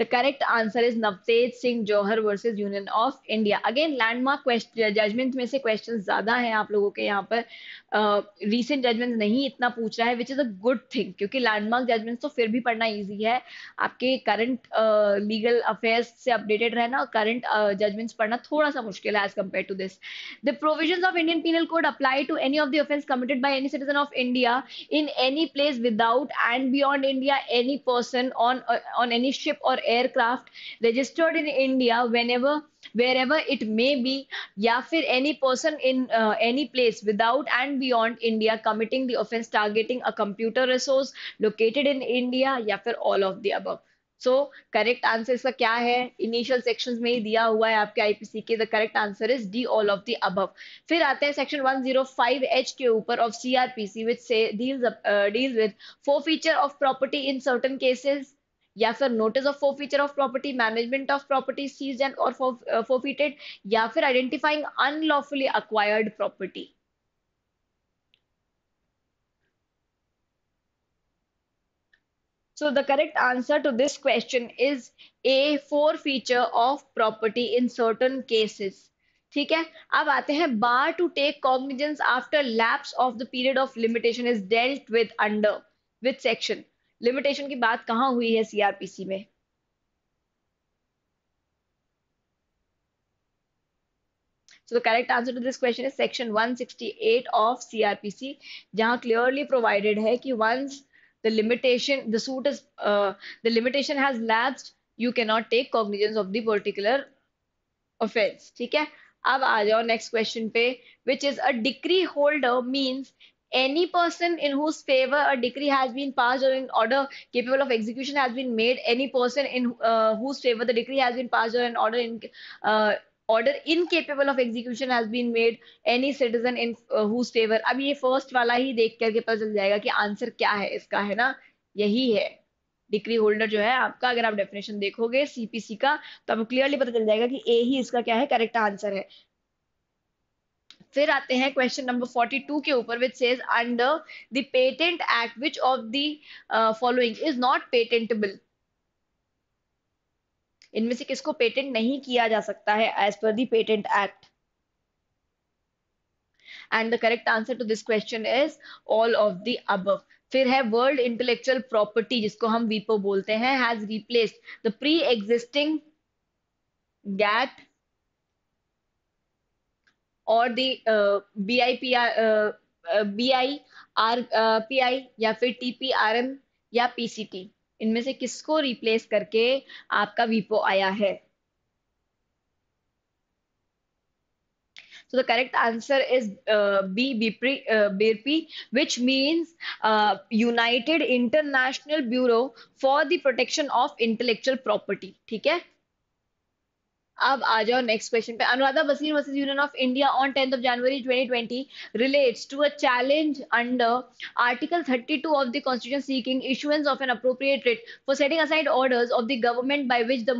The correct answer is Navtej Singh Johar versus Union of India. Again, landmark question judgment में से questions ज्यादा हैं आप लोगों के यहाँ पर recent judgments नहीं इतना पूछ रहा है which is a good thing क्योंकि landmark judgments तो फिर भी पढ़ना easy है आपके current legal affairs से updated रहना और current judgments पढ़ना थोड़ा सा मुश्किल है as compared to this. The provisions of Indian Penal Code apply to any of the offence committed by any citizen of India in any place without and beyond India, any person on on any ship or aircraft registered in India whenever wherever it may be या फिर any person in uh, any place without and beyond India committing the offense targeting a computer resource located in India या फिर all of the above so correct answer इसका क्या है initial sections में ही दिया हुआ है आपके आईपीसी के the correct answer is D all of the above फिर आते हैं सेक्शन 105 एच के ऊपर ऑफ सीआरपीसी व्हिच से deals deals with forfeiture of property in certain cases या फिर notice of for of property management of property seized and और forfeited या फिर identifying unlawfully acquired property so the correct answer to this question is a four feature of property in certain cases ठीक है अब आते हैं bar to take cognizance after lapse of the period of limitation is dealt with under which section limitation की बात कहां हुई है सीआरपीसी में so correct answer to this question is section 168 of CrPC जहां क्लियरली प्रोवाइडेड है कि once the limitation the suit is the limitation has lapsed you can not take cognizance of the particular offence ठीक है अब आ जाओ next question पे which is a degree holder means any person in whose favor a decree has been passed or an order capable of execution has been made any person in uh, whose favor the decree has been passed or an order in uh, order incapable of execution has been made any citizen in uh, whose favor ab ye first wala hi dekh kar ke pata chal jayega ki answer kya hai iska hai na yahi hai degree holder जो है आपका अगर आप definition देखोगे CPC का तो आपको clearly पता चल जाएगा कि ए ही इसका क्या है करेक्ट आंसर है फिर आते हैं क्वेश्चन नंबर 42 के ऊपर which says under the patent act which of the following is not patentable इनमें से किसको पेटेंट नहीं किया जा सकता है एज पर the patent act and the correct answer to this question is all of the above फिर है वर्ल्ड इंटेलेक्चुअल प्रॉपर्टी जिसको हम वीपो बोलते हैं has replaced the pre existing GATT और the B I P R B I R P I या फिर टी पी आर एम या पी सी टी इनमें से किसको रिप्लेस करके आपका वीपो आया है correct answer is B BP BIRPI which means United International Bureau for the Protection of Intellectual Property ठीक है अब आ जाओ नेक्स्ट क्वेश्चन पे Anuradha Wasim versus union of India on 10th of January 2020 relates to a challenge under Article 32 of the Constitution seeking issuance of an appropriate writ for setting aside orders of the government by which the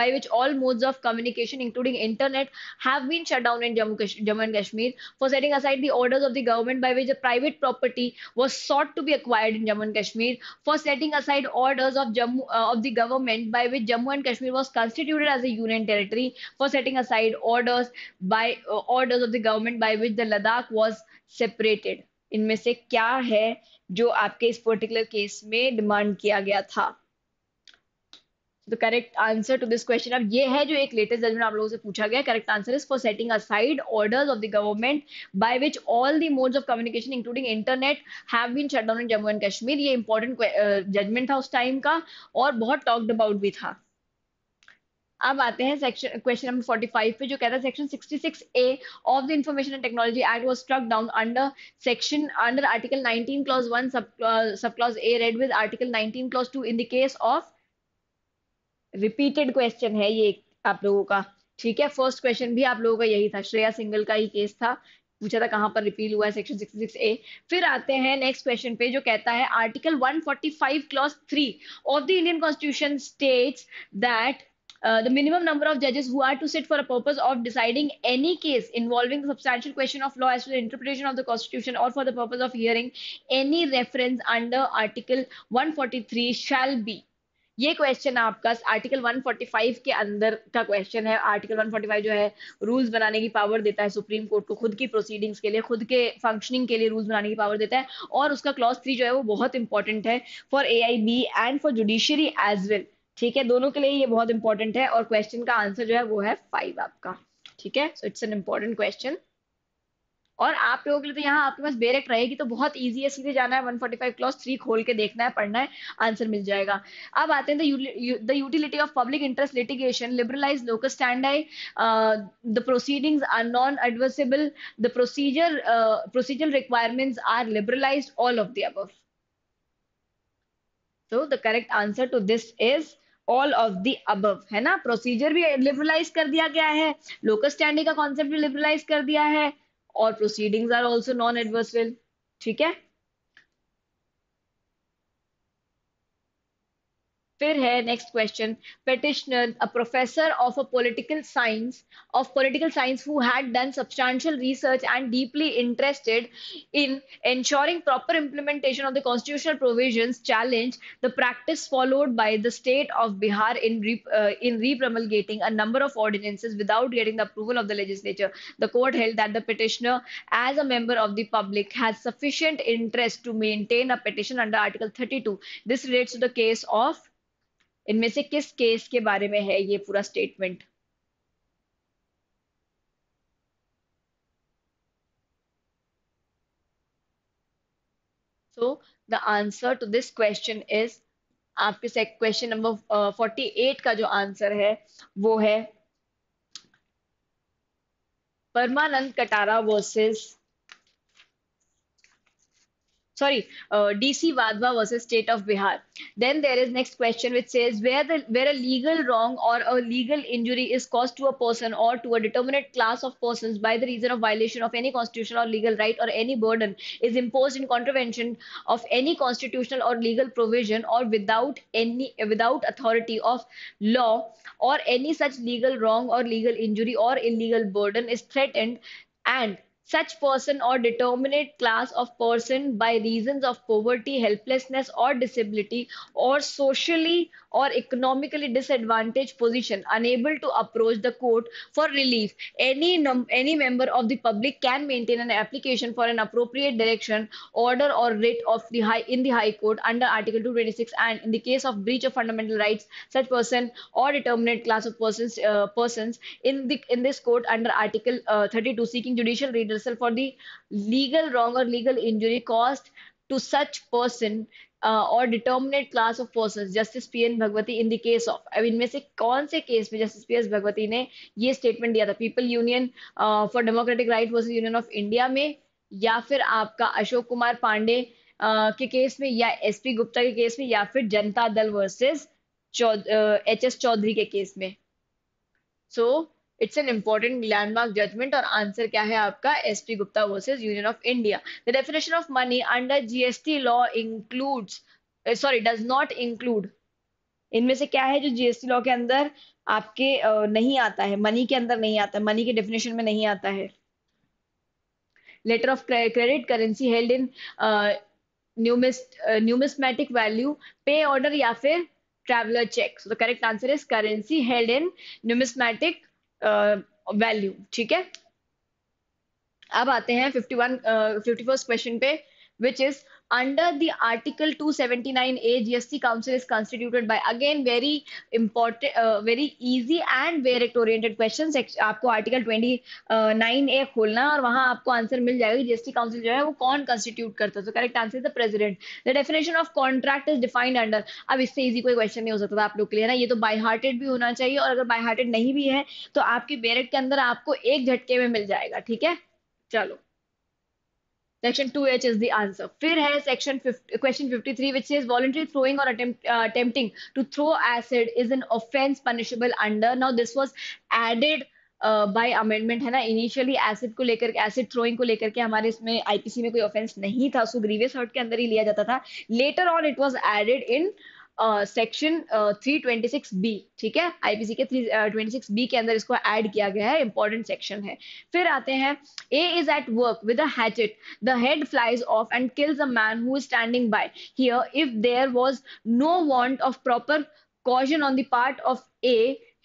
by which all modes of communication including internet have been shut down in Jammu, and Kashmir for setting aside the orders of the government by which the private property was sought to be acquired in Jammu and Kashmir for setting aside orders of Jammu uh, of the government by which Jammu and Kashmir was constituted as a union territory necessary for setting aside orders by uh, orders of the government by which the Ladakh was separated. इनमें से क्या है जो आपके इस particular case में demand किया गया था the correct answer to this question अब ये है जो एक लेटेस्ट जजमेंट आप लोगों से पूछा गया correct answer is for setting aside orders of the government by which all the modes of communication including internet have been shut down in Jammu and Kashmir ये इंपॉर्टेंट जजमेंट uh, था उस टाइम का और बहुत टॉक्ड अबाउट भी था अब आते हैं सेक्शन क्वेश्चन नंबर 45 पे जो कहता है section 66 A of the information and technology act was struck down under section under article 19 clause 1 sub sub clause A read with article 19 clause 2 in the case of repeated question है ये आप लोगों का ठीक है फर्स्ट क्वेश्चन भी आप लोगों का यही था श्रेया सिंगल का ही केस था पूछा था कहां पर रिपील हुआ है सेक्शन 66 ए फिर आते हैं नेक्स्ट क्वेश्चन पे जो कहता है article 145 clause 3 of the Indian constitution states that the minimum number of judges who are to sit for a purpose of deciding any case involving the substantial question of law as to the interpretation of the constitution or for the purpose of hearing any reference under article 143 shall be ये question आपका article 145 के अंदर का question है article 145 जो है rules बनाने की पावर देता है सुप्रीम कोर्ट को खुद की प्रोसीडिंग्स के लिए खुद के फंक्शनिंग के लिए रूल्स बनाने की पावर देता है और उसका क्लॉज थ्री जो है वो बहुत इंपॉर्टेंट है for a and for judiciary as well ठीक है दोनों के लिए ये बहुत इंपॉर्टेंट है और क्वेश्चन का आंसर जो है वो है फाइव आपका ठीक है so it's an important question और आप लोगों के लिए तो यहाँ आपके पास बेरेक रहेगी तो बहुत इजी है सीधे जाना है 145 फोर्टी क्लॉस थ्री खोल के देखना है पढ़ना है आंसर मिल जाएगा अब आते हैं the utility of public interest litigation liberalise local stand I the proceedings are non adversarial the procedure procedure requirements are liberalise all of the above So the correct answer to this is all of the above है ना procedure भी liberalise कर दिया गया है local standing का concept भी liberalise कर दिया है और proceedings are also non adversarial ठीक है फिर है next question petitioner a professor of a political science of political science who had done substantial research and deeply interested in ensuring proper implementation of the constitutional provisions challenged the practice followed by the state of bihar in re, uh, promulgating a number of ordinances without getting the approval of the legislature the court held that the petitioner as a member of the public has sufficient interest to maintain a petition under article 32 this relates to the case of इनमें से किस case के बारे में है ये पूरा statement so the answer to this question is आपके से क्वेश्चन नंबर फोर्टी एट का जो आंसर है वो है Parmanand Katara versus sorry, uh, DC Vadva versus State of Bihar. Then there is next question which says where the where a legal wrong or a legal injury is caused to a person or to a determinate class of persons by the reason of violation of any constitutional or legal right or any burden is imposed in contravention of any constitutional or legal provision or without any without authority of law or any such legal wrong or legal injury or illegal burden is threatened and such person or determinate class of person by reasons of poverty, helplessness, or disability, or socially or economically disadvantaged position, unable to approach the court for relief. Any, num- any member of the public can maintain an application for an appropriate direction, order, or writ of the high in the High Court under Article 226. And in the case of breach of fundamental rights, such person or determinate class of persons uh, persons in the in this court under Article uh, 32 seeking judicial redress reversal for the legal wrong or legal injury caused to such person uh, और determinate class of person justice P N Bhagwati in the case of अब इनमें से कौन से case में justice P S Bhagwati ने ये statement दिया था People Union for Democratic Right versus union of India में या फिर आपका अशोक कुमार पांडे uh, के केस में या एस पी गुप्ता के केस में या फिर जनता दल वर्सेस एच एस चौधरी के केस में so so, it's an important landmark judgment और आंसर क्या है आपका S P Gupta versus union of India the definition of money under GST law includes sorry does not include इनमें से क्या है जो जीएसटी लॉ के अंदर आपके नहीं आता है मनी के अंदर नहीं आता है मनी के डेफिनेशन में नहीं आता है letter of credit currency held in numismatic value pay order या फिर traveller cheque correct answer is currency held in numismatic value ठीक है अब आते हैं fifty one fifty first question पे which is under the article 279a gst council is constituted by again very important uh, very easy and verdict oriented questions आपको article 29 A खोलना और वहां आपको आंसर मिल जाएगा जीएसटी काउंसिल जो है वो कौन कंस्टिट्यूट करता है तो correct answer is the president the definition of contract is defined under अब इससे इजी कोई क्वेश्चन नहीं हो सकता था आप लोग के लिए ना ये तो बाई हार्टेड भी होना चाहिए और अगर बाई हार्टेड नहीं भी है तो आपकी बेरेट के अंदर आपको एक झटके में मिल जाएगा ठीक है चलो section two H is the answer फिर है section question fifty three which is voluntary throwing और attempting to throw acid is an offence punishable under now this was added by amendment है ना इनिशियली एसिड को लेकर acid throwing को लेकर के हमारे इसमें आईपीसी में कोई ऑफेंस नहीं था सो ग्रीवियस हर्ट के अंदर ही लिया जाता था later on it was added in section three twenty six B ठीक है आईपीसी के थ्री ट्वेंटी सिक्स बी के अंदर इसको ऐड किया गया है इंपॉर्टेंट सेक्शन है फिर आते हैं A is at work with a hatchet the head flies off and kills a man who is standing by here if there was no want of proper caution on the part of A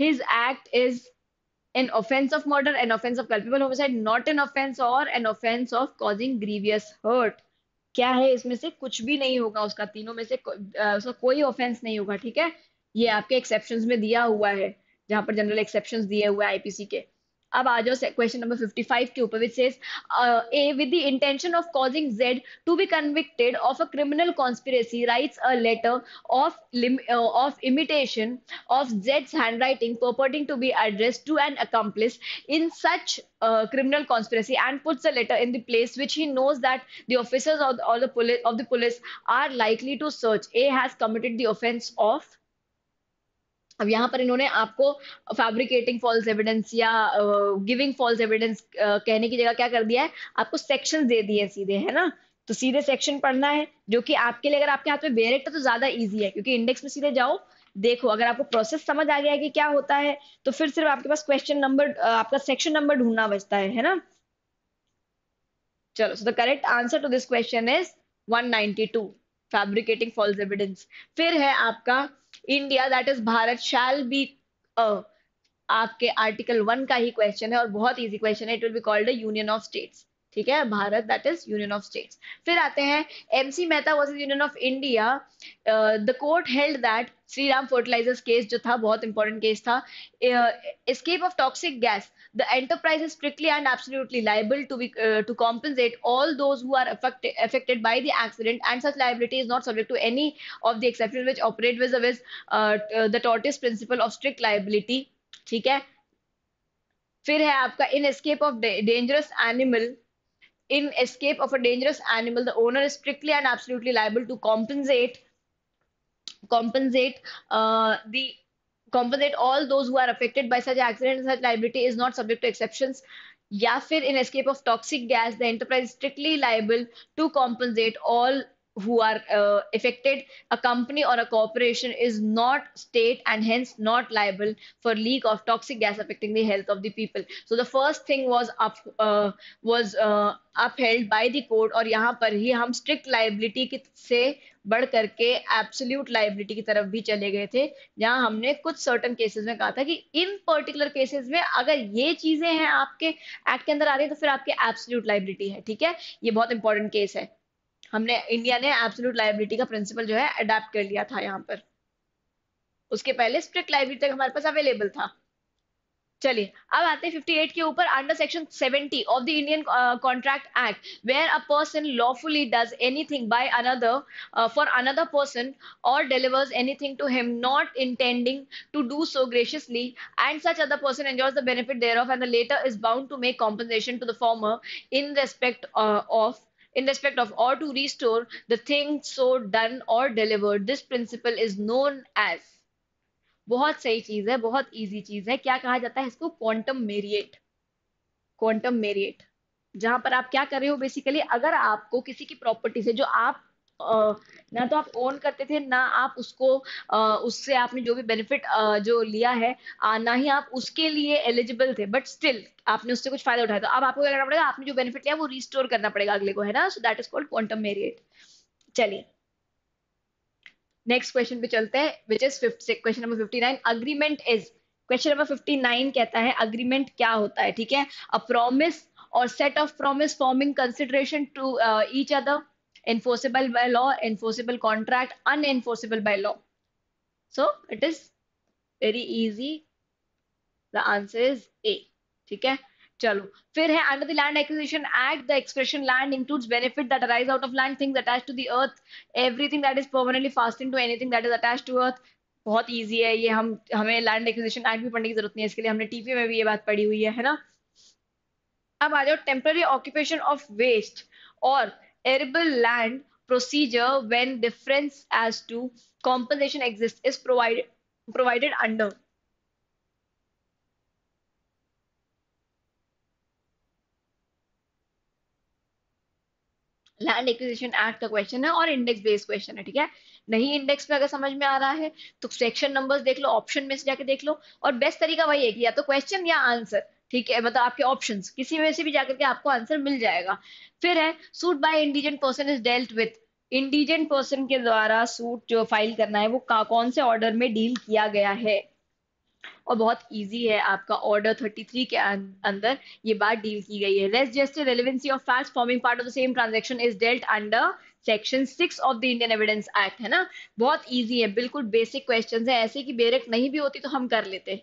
his act is an offence of murder an offence of culpable homicide, not an offence और an offence of causing grievous hurt क्या है इसमें से कुछ भी नहीं होगा उसका तीनों में से उसका कोई ऑफेंस नहीं होगा ठीक है ये आपके एक्सेप्शन में दिया हुआ है जहां पर जनरल एक्सेप्शन दिए हुए आईपीसी के अब आ question number 55 के which says uh, A, with the intention of causing Z to be convicted of a criminal conspiracy, writes a letter of of uh, of Z's handwriting purporting to be addressed to an accomplice in such uh, criminal conspiracy and puts the letter in the place which he knows that the officers or the police of the police are likely to search a has committed the offense of अब यहाँ पर इन्होंने आपको fabricating false evidence या giving false evidence कहने की जगह क्या कर दिया है आपको सेक्शन दे दिए सीधे है ना तो सीधे सेक्शन पढ़ना है जो कि आपके लिए अगर आपके हाथ में वेरेक्ट है तो ज्यादा ईजी है क्योंकि इंडेक्स में सीधे जाओ देखो अगर आपको प्रोसेस समझ आ गया है कि क्या होता है तो फिर सिर्फ आपके पास क्वेश्चन नंबर आपका सेक्शन नंबर ढूंढना बचता है है ना चलो so the correct answer to this question is 192 fabricating false evidence फिर है आपका India that is Bharat shall be आपके आर्टिकल वन का ही क्वेश्चन है और बहुत इजी क्वेश्चन है it will be called union of states ठीक है Bharat that is union of states फिर आते हैं MC Mehta versus union of India the court held that Shri Ram fertilisers case जो था बहुत इंपॉर्टेंट केस था escape of toxic gas the enterprise is strictly and absolutely liable to be to compensate all those who are affected by the accident and such liability is not subject to any of the exception which operate with the tortious principle of strict liability ठीक है फिर है आपका in escape of dangerous animal in escape of a dangerous animal, the owner is strictly and absolutely liable to compensate compensate uh, the compensate all those who are affected by such accident. Such liability is not subject to exceptions. Yafir, in escape of toxic gas, the enterprise is strictly liable to compensate all who are uh, affected, a company or a corporation is not state and hence not liable for leak of toxic gas affecting the health of the people. So the first thing was up uh, was uh, upheld by the court aur yahan par hi hum strict liability ki se बढ़ करके absolute liability की तरफ भी चले गए थे जहां हमने कुछ सर्टन केसेस में कहा था कि इन पर्टिकुलर केसेस में अगर ये चीजें हैं आपके एक्ट के अंदर आ रही है तो फिर आपकी एब्सोल्यूट लाइबिलिटी है ठीक है ये बहुत इंपॉर्टेंट केस है हमने इंडिया ने एब्सोल्यूट लाइबिलिटी का प्रिंसिपल जो है अडेप्ट कर लिया था यहाँ पर उसके पहले स्ट्रिक्ट लाइबिलिटी तक हमारे पास अवेलेबल था चलिए अब आते हैं 58 के ऊपर under section 70 of the Indian contract act where a person lawfully does anything by another for another person और delivers anything to him not intending to do so gratuitously and such other person enjoys the benefit thereof and the latter is bound to make compensation to the former in respect of in respect of or to restore the thing so done or delivered. This principle is known as बहुत सही चीज है बहुत easy चीज है क्या कहा जाता है इसको क्वांटम मेरिएट क्वांटम मेरिएट जहां पर आप क्या कर रहे हो बेसिकली अगर आपको किसी की प्रॉपर्टी से जो आप ना तो आप ओन करते थे ना आप उसको उससे आपने जो भी बेनिफिट जो लिया है ना ही आप उसके लिए एलिजिबल थे बट स्टिल आपने उससे कुछ फायदा उठाया तो अब आपको क्या करना पड़ेगा आपने जो बेनिफिट लिया वो रिस्टोर करना पड़ेगा अगले को है ना so that is called quantum merit चलिए नेक्स्ट क्वेश्चन पे चलते हैं which is question number fifty nine agreement is question number fifty nine कहता है अग्रीमेंट क्या होता है ठीक है अ प्रॉमिस और set of promise forming consideration to each other enforceable by law, enforceable contract, unenforceable by law. So it is very easy. The answer is A. theek hai chalo fir hai under the land acquisition act the expression land includes benefit that arise out of land things attached to the earth everything that is permanently fasting to anything that is attach to earth बहुत easy है ये हम हमें land acquisition act भी पढ़ने की जरूरत नहीं है इसके लिए हमने टीपी में भी ये बात पढ़ी हुई है है ना अब आ जाओ टेम्पररी ऑक्यूपेशन ऑफ वेस्ट और Eribal-Land procedure when difference as to compensation exists is provided provided under land acquisition act का क्वेश्चन है और इंडेक्स बेस्ड क्वेश्चन है ठीक है नहीं इंडेक्स में अगर समझ में आ रहा है तो सेक्शन नंबर्स देख लो ऑप्शन में से जाके देख लो और बेस्ट तरीका वही है कि या तो क्वेश्चन या आंसर ठीक है मतलब आपके ऑप्शन किसी में से भी जाकर के आपको आंसर मिल जाएगा फिर है suit by indigent person is dealt with indigent person के द्वारा सूट जो फाइल करना है वो कौन से ऑर्डर में डील किया गया है और बहुत इजी है आपका ऑर्डर 33 के अं-, अंदर ये बात डील की गई है less just relevancy of fact forming part of the same transaction is dealt under section six of the Indian evidence act है ना बहुत इजी है बिल्कुल बेसिक क्वेश्चंस है ऐसे कि बेरक नहीं भी होती तो हम कर लेते हैं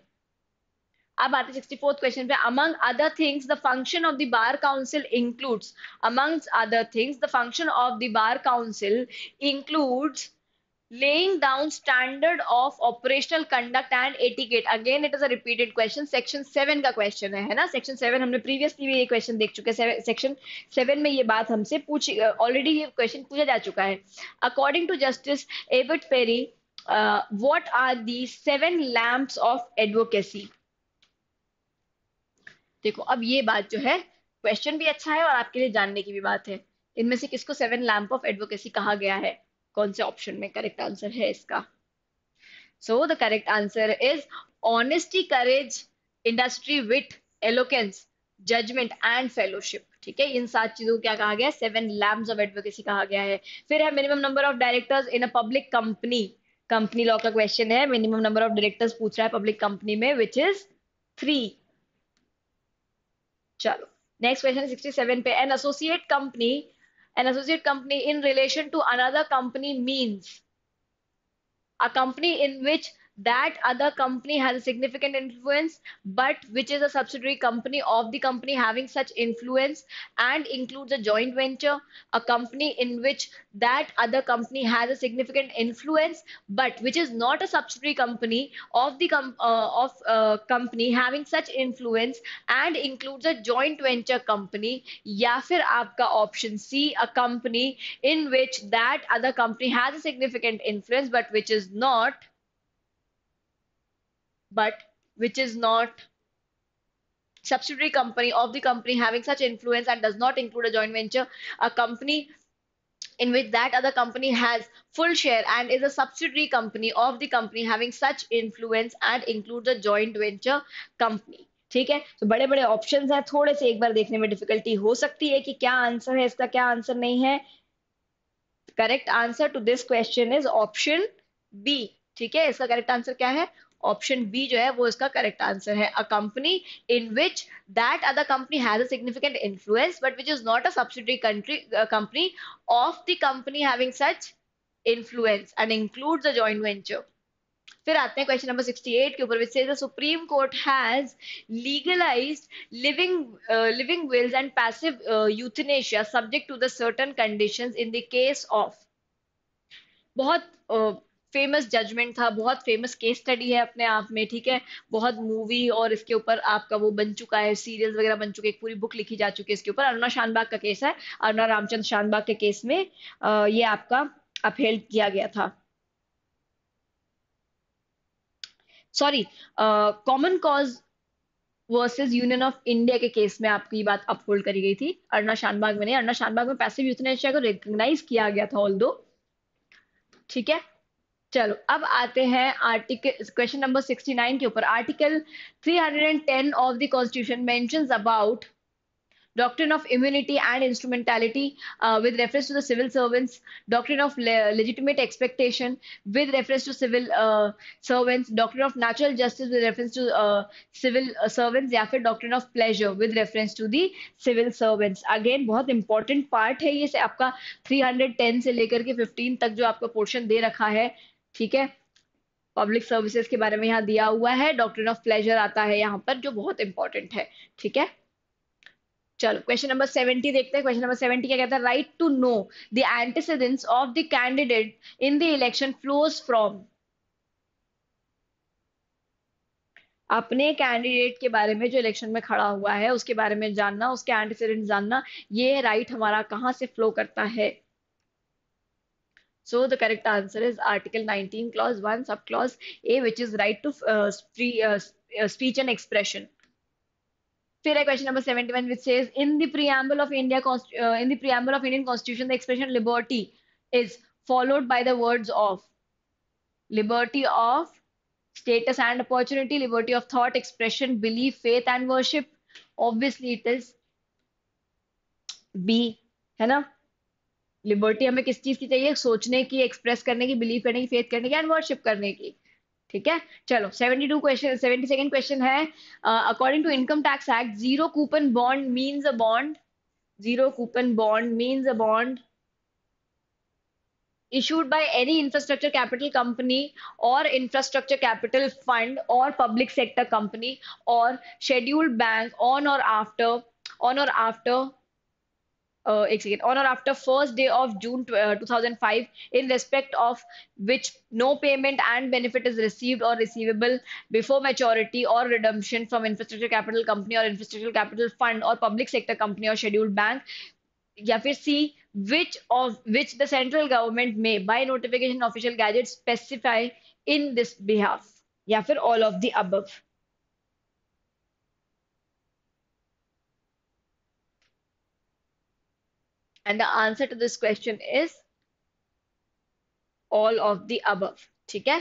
अब आते सिक्सटी फोर्थ क्वेश्चन पे among other things the function of the bar council includes among other things the function of the bar council includes laying down standard of operational conduct and etiquette again it is a repeated question section 7 का question है है ना section 7 हमने previously भी ये question देख चुके हैं section 7 में ये बात हमसे पूछी already ये question पूछा जा चुका है according to justice Everett Perry uh, what are the seven lamps of advocacy देखो अब ये बात जो है क्वेश्चन भी अच्छा है और आपके लिए जानने की भी बात है इनमें से किसको सेवन लैम्प ऑफ एडवोकेसी कहा गया है कौन से ऑप्शन में करेक्ट आंसर है इसका so the correct answer is honesty courage industry wit eloquence judgment and fellowship ठीक है इन सात चीजों को क्या कहा गया है सेवन लैम्प ऑफ एडवोकेसी कहा गया है फिर है minimum number of directors in a public company company law का क्वेश्चन है मिनिमम नंबर ऑफ डायरेक्टर्स पूछ रहा है पब्लिक कंपनी में विच इज थ्री चलो नेक्स्ट क्वेश्चन 67 पे an associate company an associate company in relation to another company means a company in which that other company has a significant influence, but which is a subsidiary company of the company having such influence and includes a joint venture, a company in which that other company has a significant influence, but which is not a subsidiary company of the com uh, of uh, company having such influence and includes a joint venture company. Yafir फिर option C, a company in which that other company has a significant influence, but which is not but which is not subsidiary company of the company having such influence and does not include a joint venture a company in which that other company has full share and is a subsidiary company of the company having such influence and include the joint venture company ठीक है तो बड़े बड़े option हैं थोड़े से एक बार देखने में डिफिकल्टी हो सकती है कि क्या आंसर है इसका क्या आंसर नहीं है correct answer to this question is option B ठीक है इसका करेक्ट आंसर क्या है ऑप्शन बी जो है वो इसका करेक्ट आंसर है a company in which that other company has a significant influence but which is not a subsidiary country company of the company having such influence and includes a joint venture फिर आते हैं question number 68 के ऊपर which the supreme Court has legalised living living wills and passive euthanasia subject to the certain conditions in the case of बहुत uh, famous judgment था बहुत famous case study है अपने आप में ठीक है बहुत मूवी और इसके ऊपर आपका वो बन चुका है सीरियल वगैरह बन चुके एक पूरी बुक लिखी जा चुकी है इसके ऊपर अरुणा शानबाग का केस है अरुणा रामचंद्र शानबाग के केस में ये आपका अपहेल्ड किया गया था sorry Common Cause versus union of India के केस में आपकी बात अपहोल्ड करी गई थी अरुणा शानबाग में नहीं अरुणा शानबाग में भी यूथनेशिया को रिकग्नाइज किया गया था ऑल ठीक है चलो अब आते हैं आर्टिकल क्वेश्चन नंबर 69 के ऊपर article 310 of the Constitution mentions about doctrine of immunity and instrumentality uh, with reference to the civil servants doctrine of le legitimate expectation with reference to civil uh, servants doctrine of natural justice with reference to uh, civil servants या फिर doctrine of pleasure with reference to the civil servants again बहुत important part है ये से आपका 310 से लेकर के 15 तक जो आपका portion दे रखा है ठीक है पब्लिक सर्विसेज के बारे में यहाँ दिया हुआ है डॉक्टर ऑफ प्लेजर आता है यहाँ पर जो बहुत इंपॉर्टेंट है ठीक है चलो क्वेश्चन नंबर सेवेंटी देखते हैं क्वेश्चन नंबर सेवेंटी क्या कहता है right to know the antecedents of the candidate in the election flows from अपने कैंडिडेट के बारे में जो इलेक्शन में खड़ा हुआ है उसके बारे में जानना उसके एंटीसीडेंट जानना ये राइट हमारा कहाँ से फ्लो करता है So the correct answer is Article 19, Clause 1, Subclause A, which is right to uh, free uh, uh, speech and expression. फिर question number 71 which says in the preamble of India uh, in the preamble of Indian constitution the expression liberty is followed by the words of liberty of status and opportunity liberty of thought expression belief faith and worship obviously it is B है ना liberty हमें किस चीज की चाहिए सोचने की express करने की बिलीव करने की फेथ करने की एंड वर्शिप करने की ठीक है चलो seventy two question seventy second question है according to Income Tax Act zero coupon bond means a bond zero coupon bond means a bond issued by any infrastructure capital company or infrastructure capital fund or public sector company or scheduled bank on or after on or after uh, on or after first day of June uh, 2005 in respect of which no payment and benefit is received or receivable before maturity or redemption from infrastructure capital company or infrastructure capital fund or public sector company or scheduled bank या फिर which of which the central government may by notification official gadget specify in this behalf या all of the above And the answer to this question is all of the above. ठीक है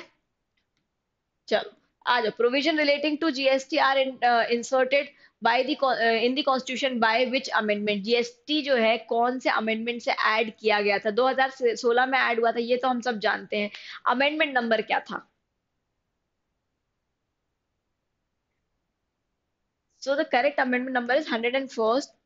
चलो आ जाओ provision relating to GST are inserted by the in the Constitution by which amendment GST जो है कौन से अमेंडमेंट से ऐड किया गया था 2016 में ऐड हुआ था ये तो हम सब जानते हैं अमेंडमेंट नंबर क्या था so the correct amendment number is hundred and first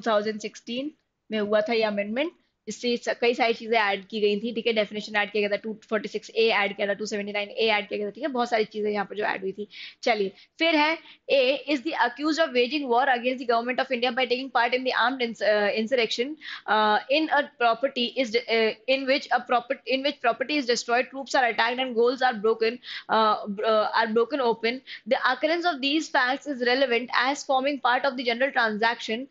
2016 में हुआ था यह अमेंडमेंट इससे कई सारी चीज़ें ऐड की गई थी ठीक है डेफिनेशन ऐड किया गया था two forty six A add किया था two seventy nine A add किया गया था ठीक है बहुत सारी चीज़ें यहाँ पर जो ऐड हुई थी चलिए फिर है A is the accused of waging war against the Government of India by taking part in the armed insurrection in a property is in which a property in which property is destroyed troops are attacked and goals are broken are broken open the occurrence of these facts is relevant as forming part of the general transaction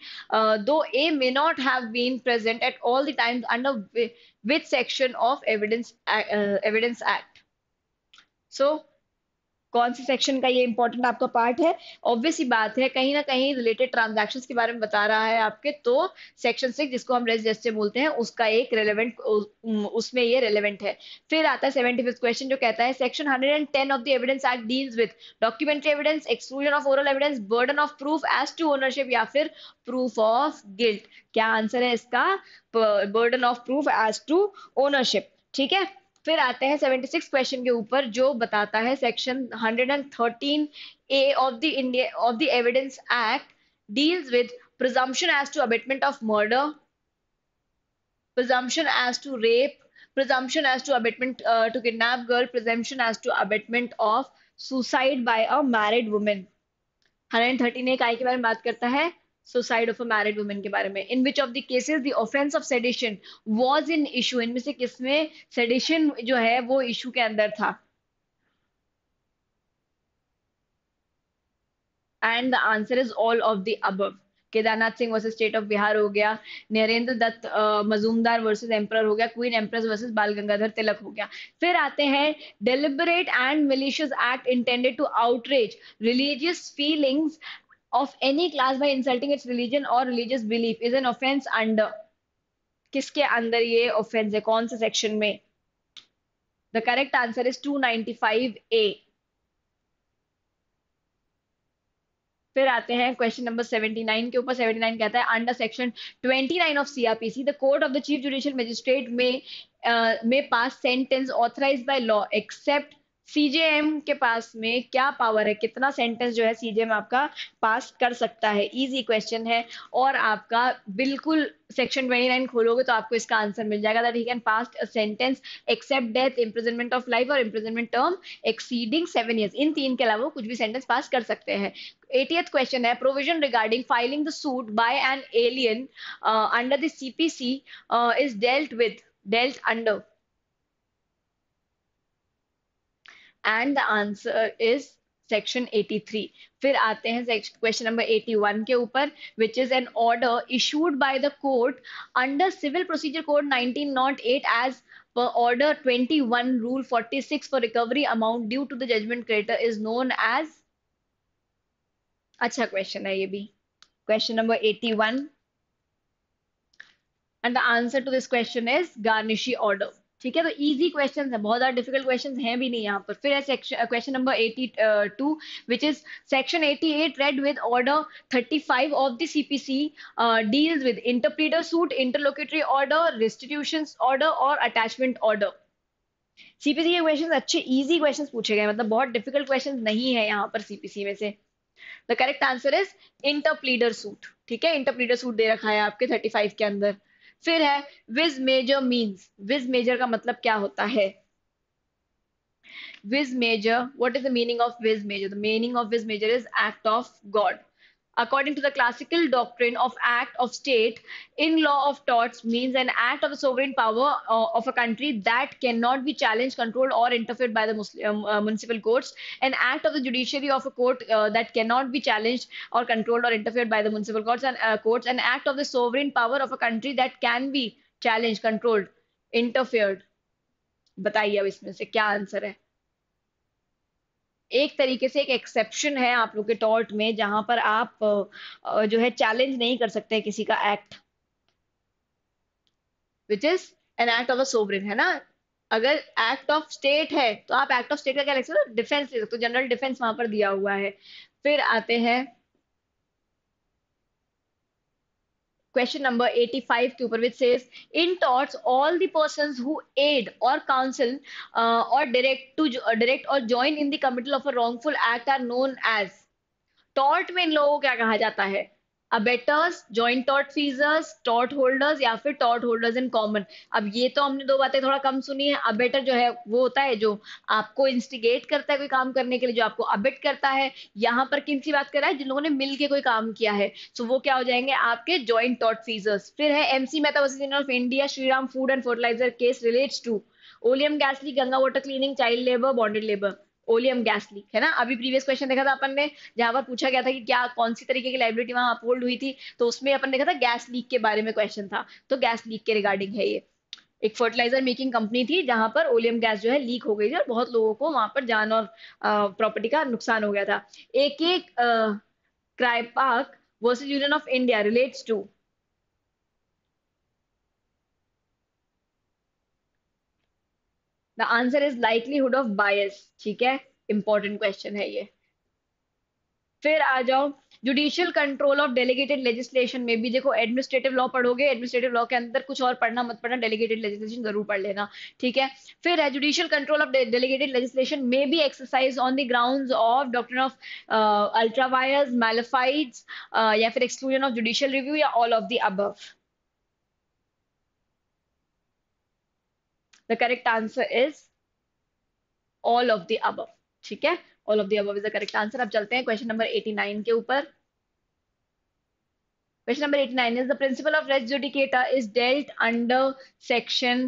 though A may not have been present at all the times under which section of evidence uh, evidence act so कौन से section का ये important आपका part है obvious ही बात है कहीं ना कहीं रिलेटेड ट्रांजेक्शन के बारे में बता रहा है आपके तो सेक्शन सिक्स जिसको हम रेजिस्टर बोलते हैं उसका एक रेलिवेंट उसमें ये रेलिवेंट है फिर आता है सेवेंटी फिफ्थ क्वेश्चन जो कहता है section hundred and ten of the Evidence Act deal with documentary evidence exclusion of oral evidence burden of proof as to ownership या फिर प्रूफ ऑफ गिल्ट क्या आंसर है इसका burden of proof as to ownership ठीक है फिर आते हैं 76 क्वेश्चन के ऊपर जो बताता है section 113 A of the India of the Evidence Act deals with presumption as to abetment of murder presumption as to rape presumption as to abetment to kidnap girl presumption as to abetment of suicide by a married women 113 A I के बारे में बात करता है suicide of a married women के बारे में in which of the cases the offence of sedition was in issue इनमें से किसमें सेडिशन जो है वो इशू के अंदर था and the answer is all of the above Kedarnath Singh versus State of Bihar हो गया नरेंद्र दत्त मजूमदार वर्सेस एम्पर हो गया क्वीन एम्प्रेस वर्सेस बाल गंगाधर तिलक हो गया फिर आते हैं deliberate and malicious act intended to outrage religious feelings of any class by insulting its religion or religious belief is an offense under किसके अंदर ये offense है कौन से section में the correct answer is 295 ए फिर आते हैं क्वेश्चन नंबर 79 के ऊपर 79 कहता है under section 29 of CrPC the court of the Chief Judicial Magistrate may may pass sentence authorised by law except CJM के पास में क्या पावर है कितना सेंटेंस जो है सीजेएम आपका पास कर सकता है इजी क्वेश्चन है और आपका बिल्कुल सेक्शन 29 खोलोगे तो आपको इसका आंसर मिल जाएगा that he can pass a sentence except death imprisonment of life और imprisonment term exceeding seven years इन तीन के अलावा कुछ भी सेंटेंस पास कर सकते हैं एटीएथ क्वेश्चन है provision regarding filing the suit by an alien under the CPC is dealt with dealt under and the answer is section 83 फिर आते हैं क्वेश्चन नंबर 81 के ऊपर which is an order issued by the court under Civil Procedure Code 1908 as per order 21 rule 46 for recovery amount due to the judgment creditor is known as अच्छा question है ये भी question number 81 and the answer to this question is garnishee order ठीक है तो easy question है बहुत ज्यादा डिफिकल्ट क्वेश्चन है भी नहीं यहाँ पर फिर है question number eighty two which is section eighty eight read with order thirty five of the CPC deals with interpreter suit interlocutory order restitution order और अटैचमेंट ऑर्डर सीपीसी के क्वेश्चन अच्छे इजी क्वेश्चन पूछे गए मतलब बहुत difficult question नहीं है यहाँ पर सीपीसी में से the correct answer is interpleader suit ठीक है इंटरप्लीडर सूट दे रखा है आपके थर्टी फाइव के अंदर फिर है vis major means vis major का मतलब क्या होता है vis major what is the meaning of vis major the meaning of vis major is act of God according to the classical doctrine of act of state in law of torts means an act of the sovereign power uh, of a country that cannot be challenged controlled or interfered by the Muslim, um, uh, municipal courts an act of the judiciary of a court uh, that cannot be challenged or controlled or interfered by the municipal courts and uh, courts an act of the sovereign power of a country that can be challenged controlled interfered बताइए ab isme se kya answer hai? एक तरीके से एक exception है आप लोग के tort में जहां पर आप जो है चैलेंज नहीं कर सकते किसी का act which is an act of a है ना अगर एक्ट ऑफ स्टेट है तो आप एक्ट ऑफ स्टेट का क्या लिख सकते हो डिफेंस ले सकते हो जनरल डिफेंस वहां पर दिया हुआ है फिर आते हैं क्वेश्चन नंबर 85 के ऊपर which says in torts all the person who aid or counsel or direct to direct or join in दमिटल of a wrongful act are known as tort में इन लोगों को क्या कहा जाता है अबेटर्स ज्वाइंट टॉट फीजर्स टॉट होल्डर्स या फिर टॉट होल्डर्स इन कॉमन अब ये तो हमने दो बातें थोड़ा कम सुनी है अबेटर जो है वो होता है जो आपको इंस्टिगेट करता है कोई काम करने के लिए जो आपको अबेट करता है यहाँ पर किन सी बात कर रहा है जिन लोगों ने मिल के कोई काम किया है सो so वो क्या हो जाएंगे आपके ज्वाइंट टॉट फीजर्स फिर है MC Mehta versus of India Shriram Food and Fertilizer case relates to oleum gas leak Ganga water cleaning child labour bonded labour oleum gas leak है ना अभी प्रीवियस क्वेश्चन देखा था अपन ने जहां पर पूछा गया था कि क्या कौन सी तरीके की लाइबिलिटी वहां अपहोल्ड हुई थी तो उसमें अपन देखा था गैस लीक के बारे में क्वेश्चन था तो गैस लीक के रिगार्डिंग है ये एक फर्टिलाइजर मेकिंग कंपनी थी जहां पर ओलियम गैस जो है लीक हो गई थी और बहुत लोगों को वहां पर जान और प्रॉपर्टी का नुकसान हो गया था एक एक Kraipak versus union of India relates to the answer is likelihood of bias ठीक है इंपॉर्टेंट क्वेश्चन है ये फिर आ जाओ judicial control of delegated legislation में भी देखो एडमिनिस्ट्रेटिव लॉ पढ़ोगे एडमिनिस्ट्रेटिव लॉ के अंदर कुछ और पढ़ना मत पढ़ना डेलीगेटेड लेजिस्लेशन जरूर पढ़ लेना ठीक है फिर है judicial control of delegated legislation में भी exercise on the ground of doctrine of ultra vires mala fides या फिर एक्सक्लूजन ऑफ जुडिशियल रिव्यू या all of the above the correct answer is all of the above. ठीक है ऑल ऑफ द अब is the correct answer अब चलते हैं question number 89 के ऊपर question number 89 is the principle of res judicata is dealt under section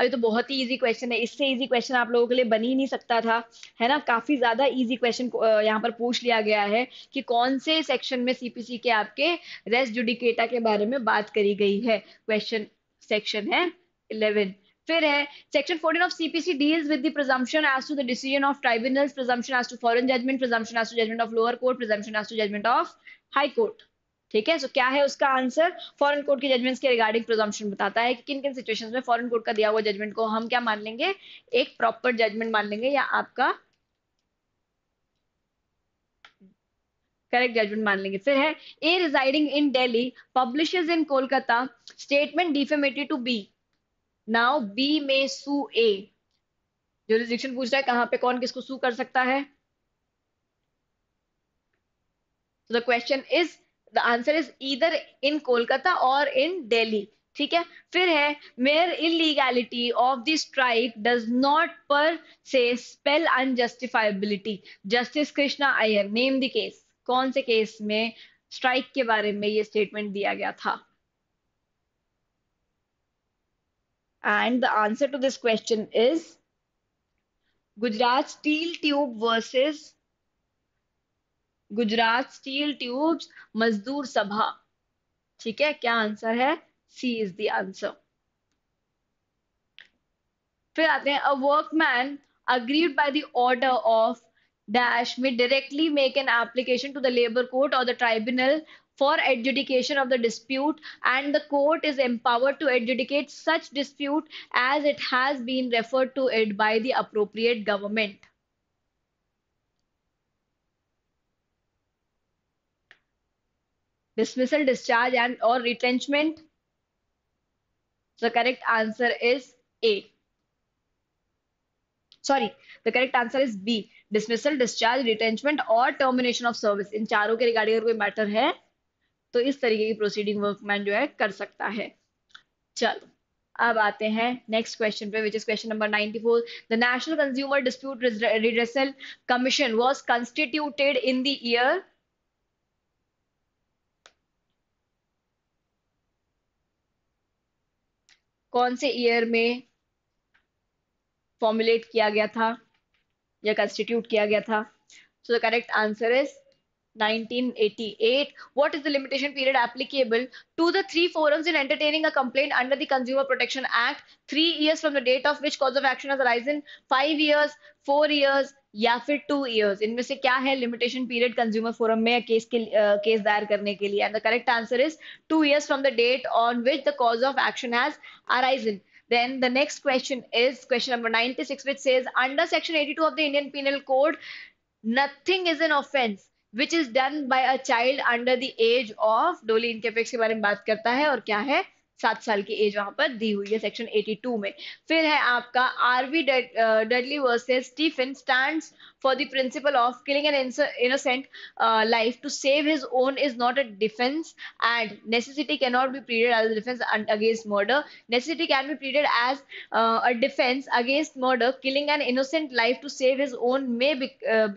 अभी तो बहुत ही इजी क्वेश्चन है इससे इजी क्वेश्चन आप लोगों के लिए बन ही नहीं सकता था है ना काफी ज्यादा इजी क्वेश्चन यहाँ पर पूछ लिया गया है कि कौन से सेक्शन में सीपीसी के आपके रेस जुडिकेटा के बारे में बात करी गई है क्वेश्चन सेक्शन है इलेवन फिर है section 14 of CPC deals with the presumption as to the decision of tribunals presumption as to foreign judgment presumption as to judgment of lower court presumption as to judgment of High Court ठीक है so so, क्या है उसका answer foreign court के judgments के regarding presumption बताता है कि किन किन सिचुएशंस में फॉरेन कोर्ट का दिया हुआ जजमेंट को हम क्या मान लेंगे एक प्रॉपर जजमेंट मान लेंगे या आपका करेक्ट जजमेंट मान लेंगे फिर है A residing in Delhi publishes in Kolkata statement defamatory to B now B may sue A jurisdiction पूछ रहा है कहां पे कौन किसको सू कर सकता है तो the question is the answer is इधर इन कोलकाता और इन दिल्ली ठीक है फिर है mere illegality of the strike does not per se spell unjustifiability Justice Krishna Iyer name the case कौन से केस में स्ट्राइक के बारे में ये स्टेटमेंट दिया गया था And the answer to this question is Gujarat steel tube versus Gujarat steel tubes Mazdoor Sabha. ठीक is क्या आंसर है सी इज द आंसर फिर आते हैं a workman aggrieved by the order of dash may directly make an application to the labour court or the tribunal for adjudication of the dispute and the court is empowered to adjudicate such dispute as it has been referred to it by the appropriate government. Dismissal, discharge and or retrenchment. The correct answer is A. Sorry, the correct answer is B. Dismissal, discharge, retrenchment or termination of service. In charo ke regarding अगर कोई matter है तो इस तरीके की proceeding workman जो है कर सकता है चलो अब आते हैं नेक्स्ट क्वेश्चन पे which is question number 94 the National Consumer Dispute Redressal Commission was constituted in the year कौन से ईयर में फॉर्मुलेट किया गया था या कंस्टिट्यूट किया गया था so the correct answer is 1988. What is the limitation period applicable to the three forums in entertaining a complaint under the Consumer Protection Act? Three years from the date of which cause of action has arisen, five years, four years, या फिर two years इनमें से क्या है limitation period consumer forum में case के case दायर करने के लिए and the correct answer is two the from the date on which the cause of action Then the next question is question number 96, which says under section 82 of the Indian Penal Code, nothing is an offense which is done by a child under the age of doli incapax के बारे में बात करता है और क्या है सात साल की एज वहां पर दी हुई है सेक्शन 82 में फिर है आपका R v Dudley versus Stephen stands for the principle of killing an innocent life to save his own is not a defence and necessity can not be pleaded as defence against murder necessity can be pleaded as a defence against murder killing an innocent life to save his own may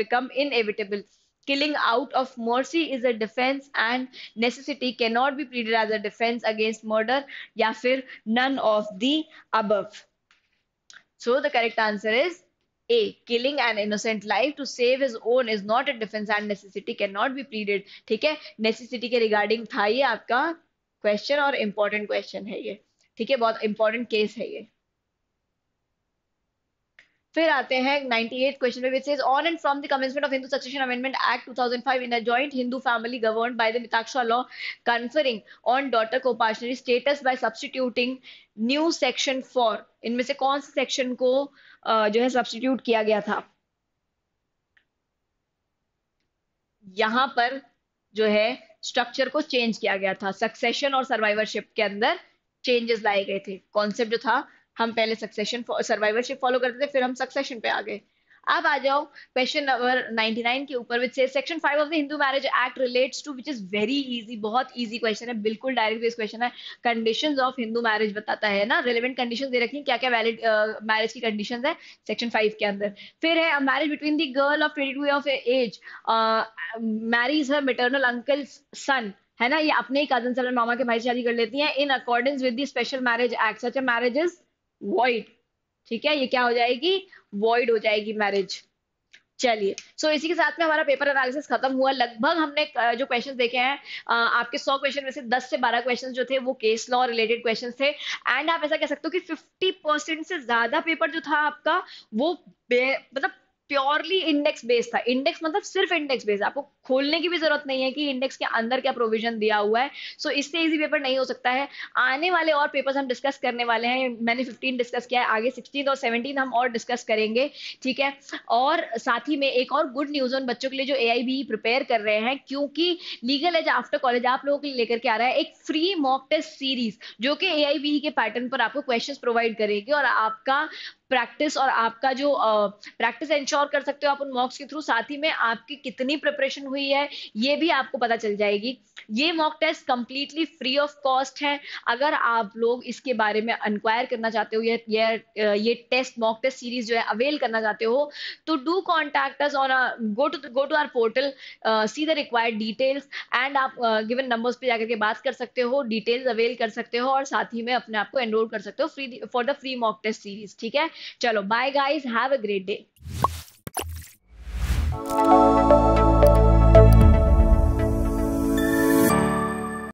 become inevitable killing out of mercy is a defense and necessity cannot be pleaded as a defense against murder ya fir none of the above so the correct answer is a killing an innocent life to save his own is not a defense and necessity cannot be pleaded ठीक है necessity के regarding था ये आपका question और important question है ये ठीक है बहुत important case है ये फिर आते हैं 98 क्वेश्चन में which is on and from the commencement of Hindu Succession Amendment Act 2005 in a joint Hindu family govern by the Mitakshara law conferring on daughter coparcenary status by substituting new section for इनमें से कौन से section को जो है substitute किया गया था यहां पर जो है स्ट्रक्चर को चेंज किया गया था सक्सेशन और सर्वाइवरशिप के अंदर चेंजेस लाए गए थे कॉन्सेप्ट जो था हम पहले सक्सेशन सर्वाइवरशिप फॉलो करते थे फिर हम सक्सेशन पे आ गए अब आ जाओ क्वेश्चन नंबर 99 के ऊपर विच से section 5 of the Hindu marriage act relates to which is very easy बहुत इजी क्वेश्चन है बिल्कुल डायरेक्ट बेस्ड क्वेश्चन है कंडीशंस ऑफ हिंदू मैरिज बताता है ना रिलेवेंट कंडीशंस दे रखी क्या क्या वैलिड मैरिज की कंडीशंस है सेक्शन 5 के अंदर फिर है marriage between the girl of twenty two of age marriage है मेटर्नल अंकल सन है ना ये अपने ही कजन से मामा के भाई शादी कर लेती हैं in accordance with the special marriage act such marriage is void ठीक है ये क्या हो जाएगी वॉइड हो जाएगी मैरिज चलिए सो so, इसी के साथ में हमारा पेपर एनालिसिस खत्म हुआ लगभग हमने जो क्वेश्चन देखे हैं आपके 100 क्वेश्चन में से 10 से 12 क्वेश्चन जो थे वो केस लॉ रिलेटेड क्वेश्चन थे एंड आप ऐसा कह सकते हो कि 50 परसेंट से ज्यादा पेपर जो था आपका वो मतलब प्योरली इंडेक्स बेस्ड था इंडेक्स मतलब सिर्फ इंडेक्स बेस्ड आपको खोलने की भी जरूरत नहीं है कि इंडेक्स के अंदर क्या प्रोविजन दिया हुआ है सो so, इससे इजी पेपर नहीं हो सकता है आने वाले और पेपर्स हम डिस्कस करने वाले हैं मैंने 15 डिस्कस किया है आगे 16 और 17 हम और डिस्कस करेंगे ठीक है और साथ ही में एक और गुड न्यूज उन बच्चों के लिए जो ए प्रिपेयर e कर रहे हैं क्योंकि लीगल एज आफ्टर कॉलेज आप लोगों के लिए लेकर के आ रहा है एक फ्री मॉक टेस्ट सीरीज जो कि ए e के पैटर्न पर आपको क्वेश्चन प्रोवाइड करेगी और आपका प्रैक्टिस और आपका जो प्रैक्टिस इंश्योर कर सकते हो आप उन मॉक्स के थ्रू साथ ही में आपकी कितनी प्रिपरेशन हुई है ये भी आपको पता चल जाएगी ये mock test completely free of cost है अगर आप लोग इसके बारे में इंक्वायर करना चाहते हो ये ये ये टेस्ट मॉक टेस्ट सीरीज जो है अवेल करना चाहते हो तो do contact us on go to go to our portal see the required details and आप गिवन नंबर्स पे जाकर के बात कर सकते हो डिटेल्स अवेल कर सकते हो और साथ ही में अपने आप को एनरोल कर सकते हो free for the free mock test series ठीक है चलो bye guys have a great day